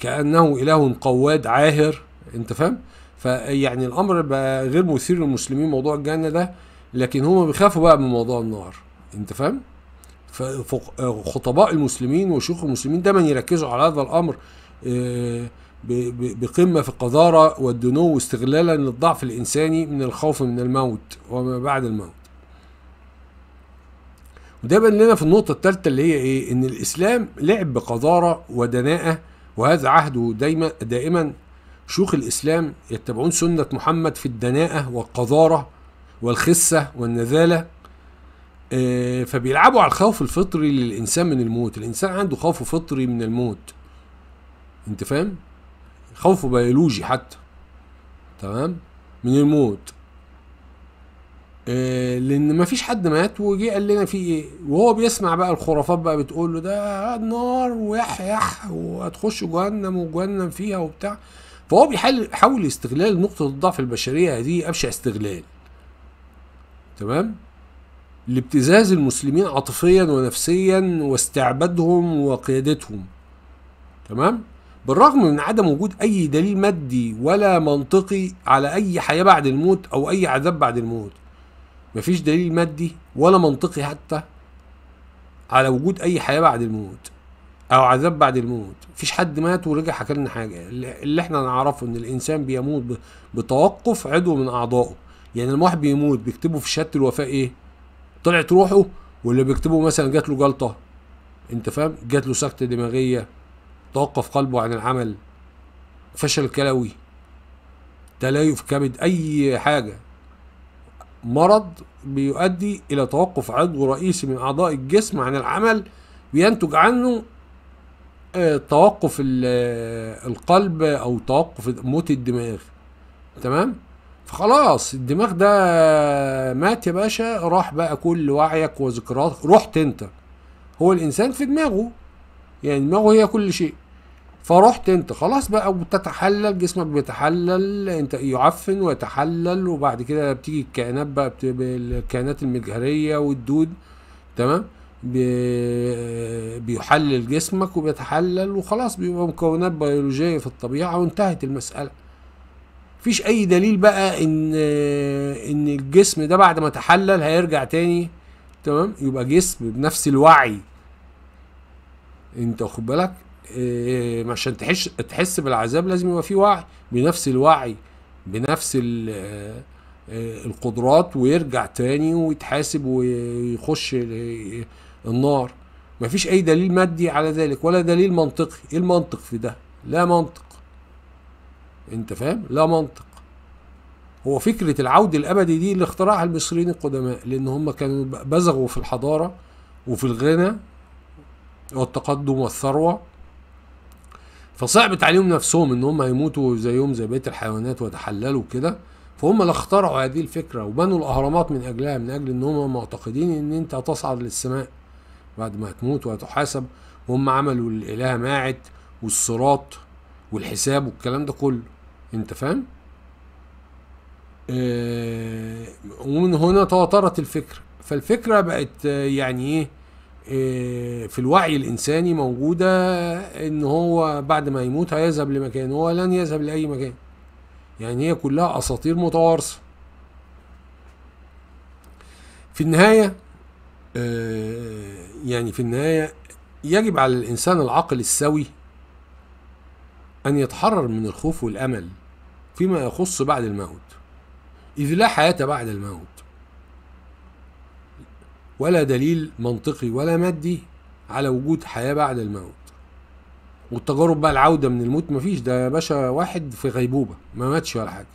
كأنه إله قواد عاهر أنت فاهم؟ فيعني الأمر بقى غير مثير للمسلمين موضوع الجنة ده لكن هم بيخافوا بقى من موضوع النار انت فاهم فخطباء المسلمين وشيوخ المسلمين دايما يركزوا على هذا الامر آه، بقمه في القذاره والدنو استغلالا للضعف الانساني من الخوف من الموت وما بعد الموت وده بان لنا في النقطه الثالثه اللي هي ايه ان الاسلام لعب بقذاره ودناءه وهذا عهده دايما دائما شيوخ الاسلام يتبعون سنه محمد في الدناءه والقذاره والخسة والنذالة آه، فبيلعبوا على الخوف الفطري للإنسان من الموت الإنسان عنده خوف فطري من الموت أنت فاهم؟ خوف بيولوجي حتى تمام؟ من الموت آه لان مفيش حد مات وجي قال لنا في ايه وهو بيسمع بقى الخرافات بقى بتقول له ده نار ويح يح وهتخش جهنم وجهنم فيها وبتاع فهو بيحاول يستغلال نقطة الضعف البشرية دي أبشع استغلال تمام لابتزاز المسلمين عاطفيا ونفسيا واستعبادهم وقيادتهم تمام بالرغم من عدم وجود اي دليل مادي ولا منطقي على اي حياه بعد الموت او اي عذاب بعد الموت مفيش دليل مادي ولا منطقي حتى على وجود اي حياه بعد الموت او عذاب بعد الموت مفيش حد مات ورجع حكى لنا حاجه اللي احنا نعرفه ان الانسان بيموت بتوقف عضو من اعضائه يعني لما واحد بيموت بيكتبوا في شهاده الوفاه ايه طلعت روحه ولا بيكتبوا مثلا جات له جلطه انت فاهم جات له سكته دماغيه توقف قلبه عن العمل فشل كلوي تليف كبد اي حاجه مرض بيؤدي الى توقف عضو رئيسي من اعضاء الجسم عن العمل بينتج عنه آه، توقف آه، القلب او توقف موت الدماغ تمام فخلاص الدماغ ده مات يا باشا راح بقى كل وعيك وذكرياتك رحت انت هو الانسان في دماغه يعني دماغه هي كل شيء فرحت انت خلاص بقى وبتتحلل جسمك بيتحلل انت يعفن ويتحلل وبعد كده بتيجي الكائنات بقى الكائنات المجهريه والدود تمام بيحلل جسمك وبيتحلل وخلاص بيبقى مكونات بيولوجيه في الطبيعه وانتهت المساله مفيش اي دليل بقى ان ان الجسم ده بعد ما تحلل هيرجع تاني تمام يبقى جسم بنفس الوعي انت واخد بالك إيه عشان تحس تحس بالعذاب لازم يبقى في وعي بنفس الوعي بنفس آه، آه، القدرات ويرجع تاني ويتحاسب ويخش النار مفيش اي دليل مادي على ذلك ولا دليل منطقي ايه المنطق في ده لا منطق انت فاهم لا منطق هو فكرة العود الأبدي دي اللي اخترعها المصريين القدماء لأن هم كانوا بزغوا في الحضارة وفي الغنى والتقدم والثروة فصعبت عليهم نفسهم إن هم هيموتوا زيهم زي بقية الحيوانات ويتحللوا كده فهم اللي اخترعوا هذه الفكرة وبنوا الأهرامات من أجلها من أجل إن هم معتقدين إن أنت هتصعد للسماء بعد ما هتموت وهتحاسب وهم عملوا الإله ماعت والصراط والحساب والكلام ده كله انت فاهم آه ومن هنا تواترت الفكرة فالفكرة بقت آه، يعني ايه آه، في الوعي الإنساني موجودة إن هو بعد ما يموت هيذهب لمكان هو لن يذهب لأي مكان يعني هي كلها أساطير متوارثة في النهاية آه، يعني في النهاية يجب على الإنسان العاقل السوي أن يتحرر من الخوف والأمل فيما يخص بعد الموت إذ لا حياة بعد الموت ولا دليل منطقي ولا مادي على وجود حياة بعد الموت والتجارب بقى العودة من الموت مفيش ده يا باشا واحد في غيبوبة ما ماتش ولا حاجة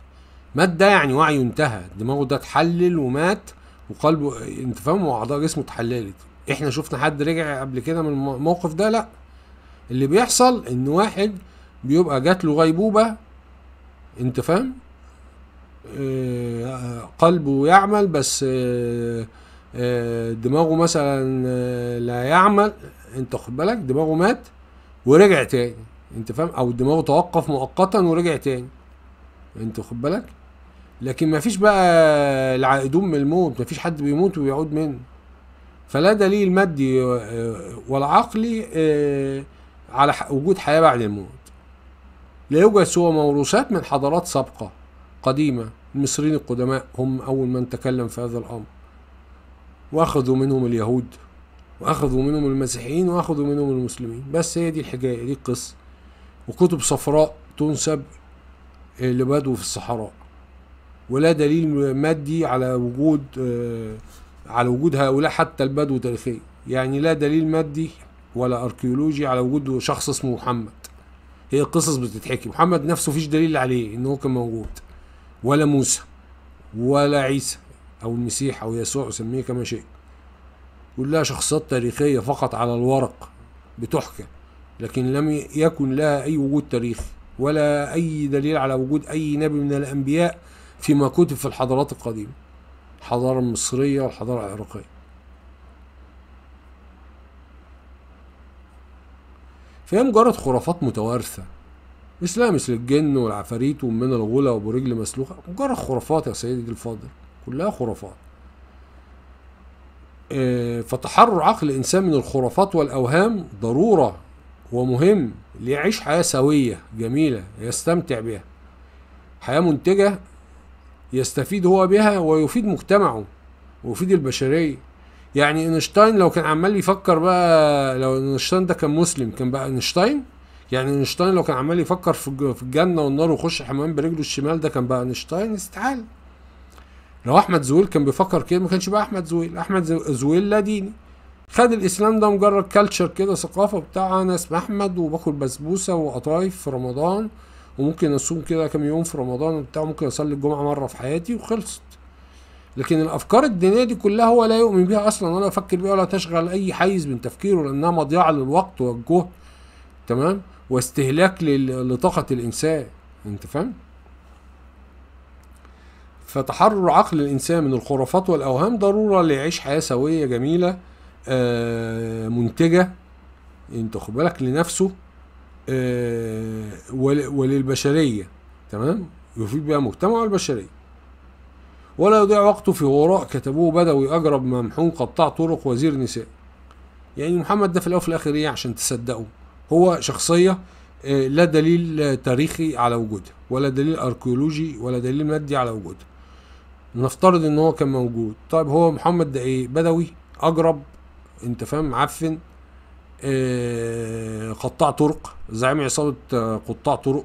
مات ده يعني وعيه انتهى دماغه ده اتحلل ومات وقلبه انت فاهم واعضاء جسمه اتحللت احنا شفنا حد رجع قبل كده من الموقف ده لا اللي بيحصل ان واحد بيبقى جات له غيبوبه انت فاهم آه، قلبه يعمل بس آه، آه، دماغه مثلا لا يعمل انت خد بالك دماغه مات ورجع تاني انت فاهم او دماغه توقف مؤقتا ورجع تاني انت خد بالك لكن مفيش بقى العائدون من الموت مفيش حد بيموت ويعود منه فلا دليل مادي ولا عقلي على وجود حياه بعد الموت لا يوجد سوى موروثات من حضارات سابقة قديمة المصريين القدماء هم أول من تكلم في هذا الأمر وأخذوا منهم اليهود وأخذوا منهم المسيحيين وأخذوا منهم المسلمين بس هي دي الحكاية دي القصة وكتب صفراء تنسب لبدو في الصحراء ولا دليل مادي على وجود آه، على وجود هؤلاء حتى البدو تاريخيا يعني لا دليل مادي ولا اركيولوجي على وجود شخص اسمه محمد هي قصص بتتحكي محمد نفسه مفيش دليل عليه ان هو كان موجود ولا موسى ولا عيسى او المسيح او يسوع سميه كما شئت كلها شخصيات تاريخيه فقط على الورق بتحكى لكن لم يكن لها اي وجود تاريخي ولا اي دليل على وجود اي نبي من الانبياء فيما كتب في الحضارات القديمه الحضاره المصريه والحضاره العراقيه فهي مجرد خرافات متوارثة مش لا مثل الجن والعفاريت ومن الغلا وابو رجل مسلوخة مجرد خرافات يا سيدي الفاضل كلها خرافات آه، فتحرر عقل الإنسان من الخرافات والأوهام ضرورة ومهم ليعيش حياة سوية جميلة يستمتع بها حياة منتجة يستفيد هو بها ويفيد مجتمعه ويفيد البشرية يعني اينشتاين لو كان عمال يفكر بقى لو اينشتاين ده كان مسلم كان بقى اينشتاين يعني اينشتاين لو كان عمال يفكر في الجنه والنار ويخش حمام برجله الشمال ده كان بقى اينشتاين استحاله لو احمد زويل كان بيفكر كده ما كانش بقى احمد زويل احمد زويل لا ديني خد الاسلام ده مجرد كلتشر كده ثقافه بتاع انا اسمي احمد وباكل بسبوسه وقطايف في رمضان وممكن اصوم كده كام يوم في رمضان وبتاع ممكن اصلي الجمعه مره في حياتي وخلصت لكن الافكار الدينيه دي كلها هو لا يؤمن بها اصلا ولا يفكر بها ولا تشغل اي حيز من تفكيره لانها مضيعه للوقت والجهد تمام واستهلاك لطاقه الانسان انت فاهم فتحرر عقل الانسان من الخرافات والاوهام ضروره ليعيش حياه سويه جميله آه منتجه انت خد بالك لنفسه آه وللبشريه تمام يفيد بها مجتمعه البشريه ولا يضيع وقته في وراء كتبوه بدوي أجرب ممحون قطاع طرق وزير نساء يعني محمد ده في الأول وفي الآخر إيه عشان تصدقوا هو شخصية آه، لا دليل تاريخي على وجودها ولا دليل أركيولوجي ولا دليل مادي على وجودها نفترض ان هو كان موجود طيب هو محمد ده ايه بدوي اجرب انت فاهم معفن آه، قطاع طرق زعيم عصابه آه، قطاع طرق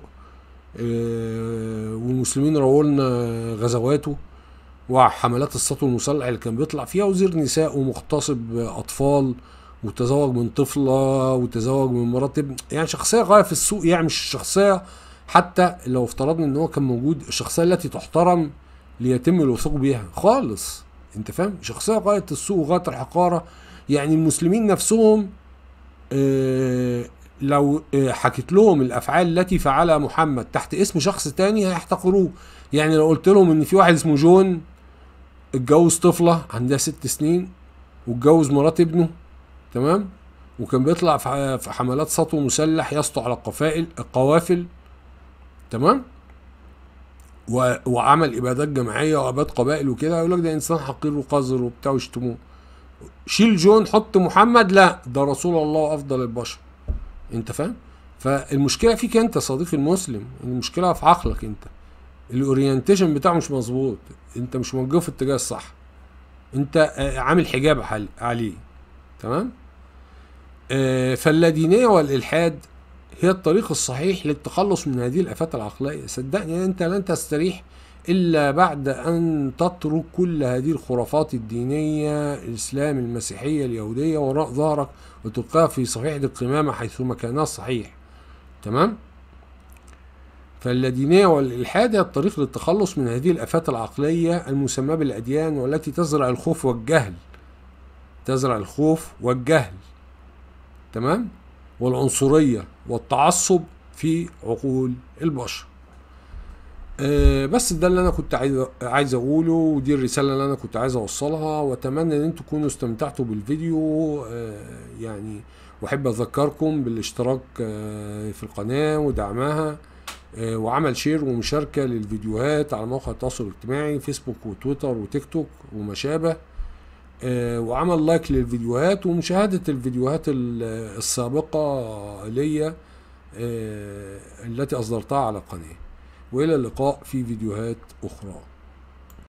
والمسلمين رولنا غزواته وحملات السطو المسلح اللي كان بيطلع فيها وزير نساء ومغتصب أطفال وتزوج من طفلة وتزوج من مراتب يعني شخصية غاية في السوق يعني مش شخصية حتى لو افترضنا ان هو كان موجود الشخصية التي تحترم ليتم الوثوق بها خالص انت فاهم شخصية غاية السوء وغاية الحقارة يعني المسلمين نفسهم اه لو آه، حكيت لهم الافعال التي فعلها محمد تحت اسم شخص تاني هيحتقروه يعني لو قلت لهم ان في واحد اسمه جون اتجوز طفله عندها ست سنين واتجوز مرات ابنه تمام وكان بيطلع في حملات سطو مسلح يسطو على القفائل القوافل تمام وعمل ابادات جماعيه وعباد قبائل وكده يقول لك ده انسان حقير وقذر وبتاع ويشتموه شيل جون حط محمد لا ده رسول الله افضل البشر انت فاهم فالمشكله فيك انت صديقي المسلم المشكله في عقلك انت الاورينتيشن بتاعه مش مظبوط انت مش موجهه في الاتجاه الصح انت آه، عامل حجاب عليه تمام آه، فاللادينية والإلحاد هي الطريق الصحيح للتخلص من هذه الآفات العقلية صدقني يعني أنت لن تستريح إلا بعد أن تترك كل هذه الخرافات الدينية الإسلام المسيحية اليهودية وراء ظهرك وتلقاها في صفيحة القمامة حيث مكانها الصحيح تمام؟ فاللادينية والإلحاد هي الطريق للتخلص من هذه الآفات العقلية المسماة بالأديان والتي تزرع الخوف والجهل تزرع الخوف والجهل تمام والعنصرية والتعصب في عقول البشر أه بس ده اللي انا كنت عايز عايز اقوله ودي الرساله اللي انا كنت عايز اوصلها واتمنى ان انتم تكونوا استمتعتوا بالفيديو أه يعني واحب اذكركم بالاشتراك أه في القناه ودعمها آه، وعمل شير ومشاركه للفيديوهات على مواقع التواصل الاجتماعي فيسبوك وتويتر وتيك توك وما شابه آه، وعمل لايك للفيديوهات ومشاهده الفيديوهات السابقه ليا آه، التي اصدرتها على القناة والى اللقاء في فيديوهات اخرى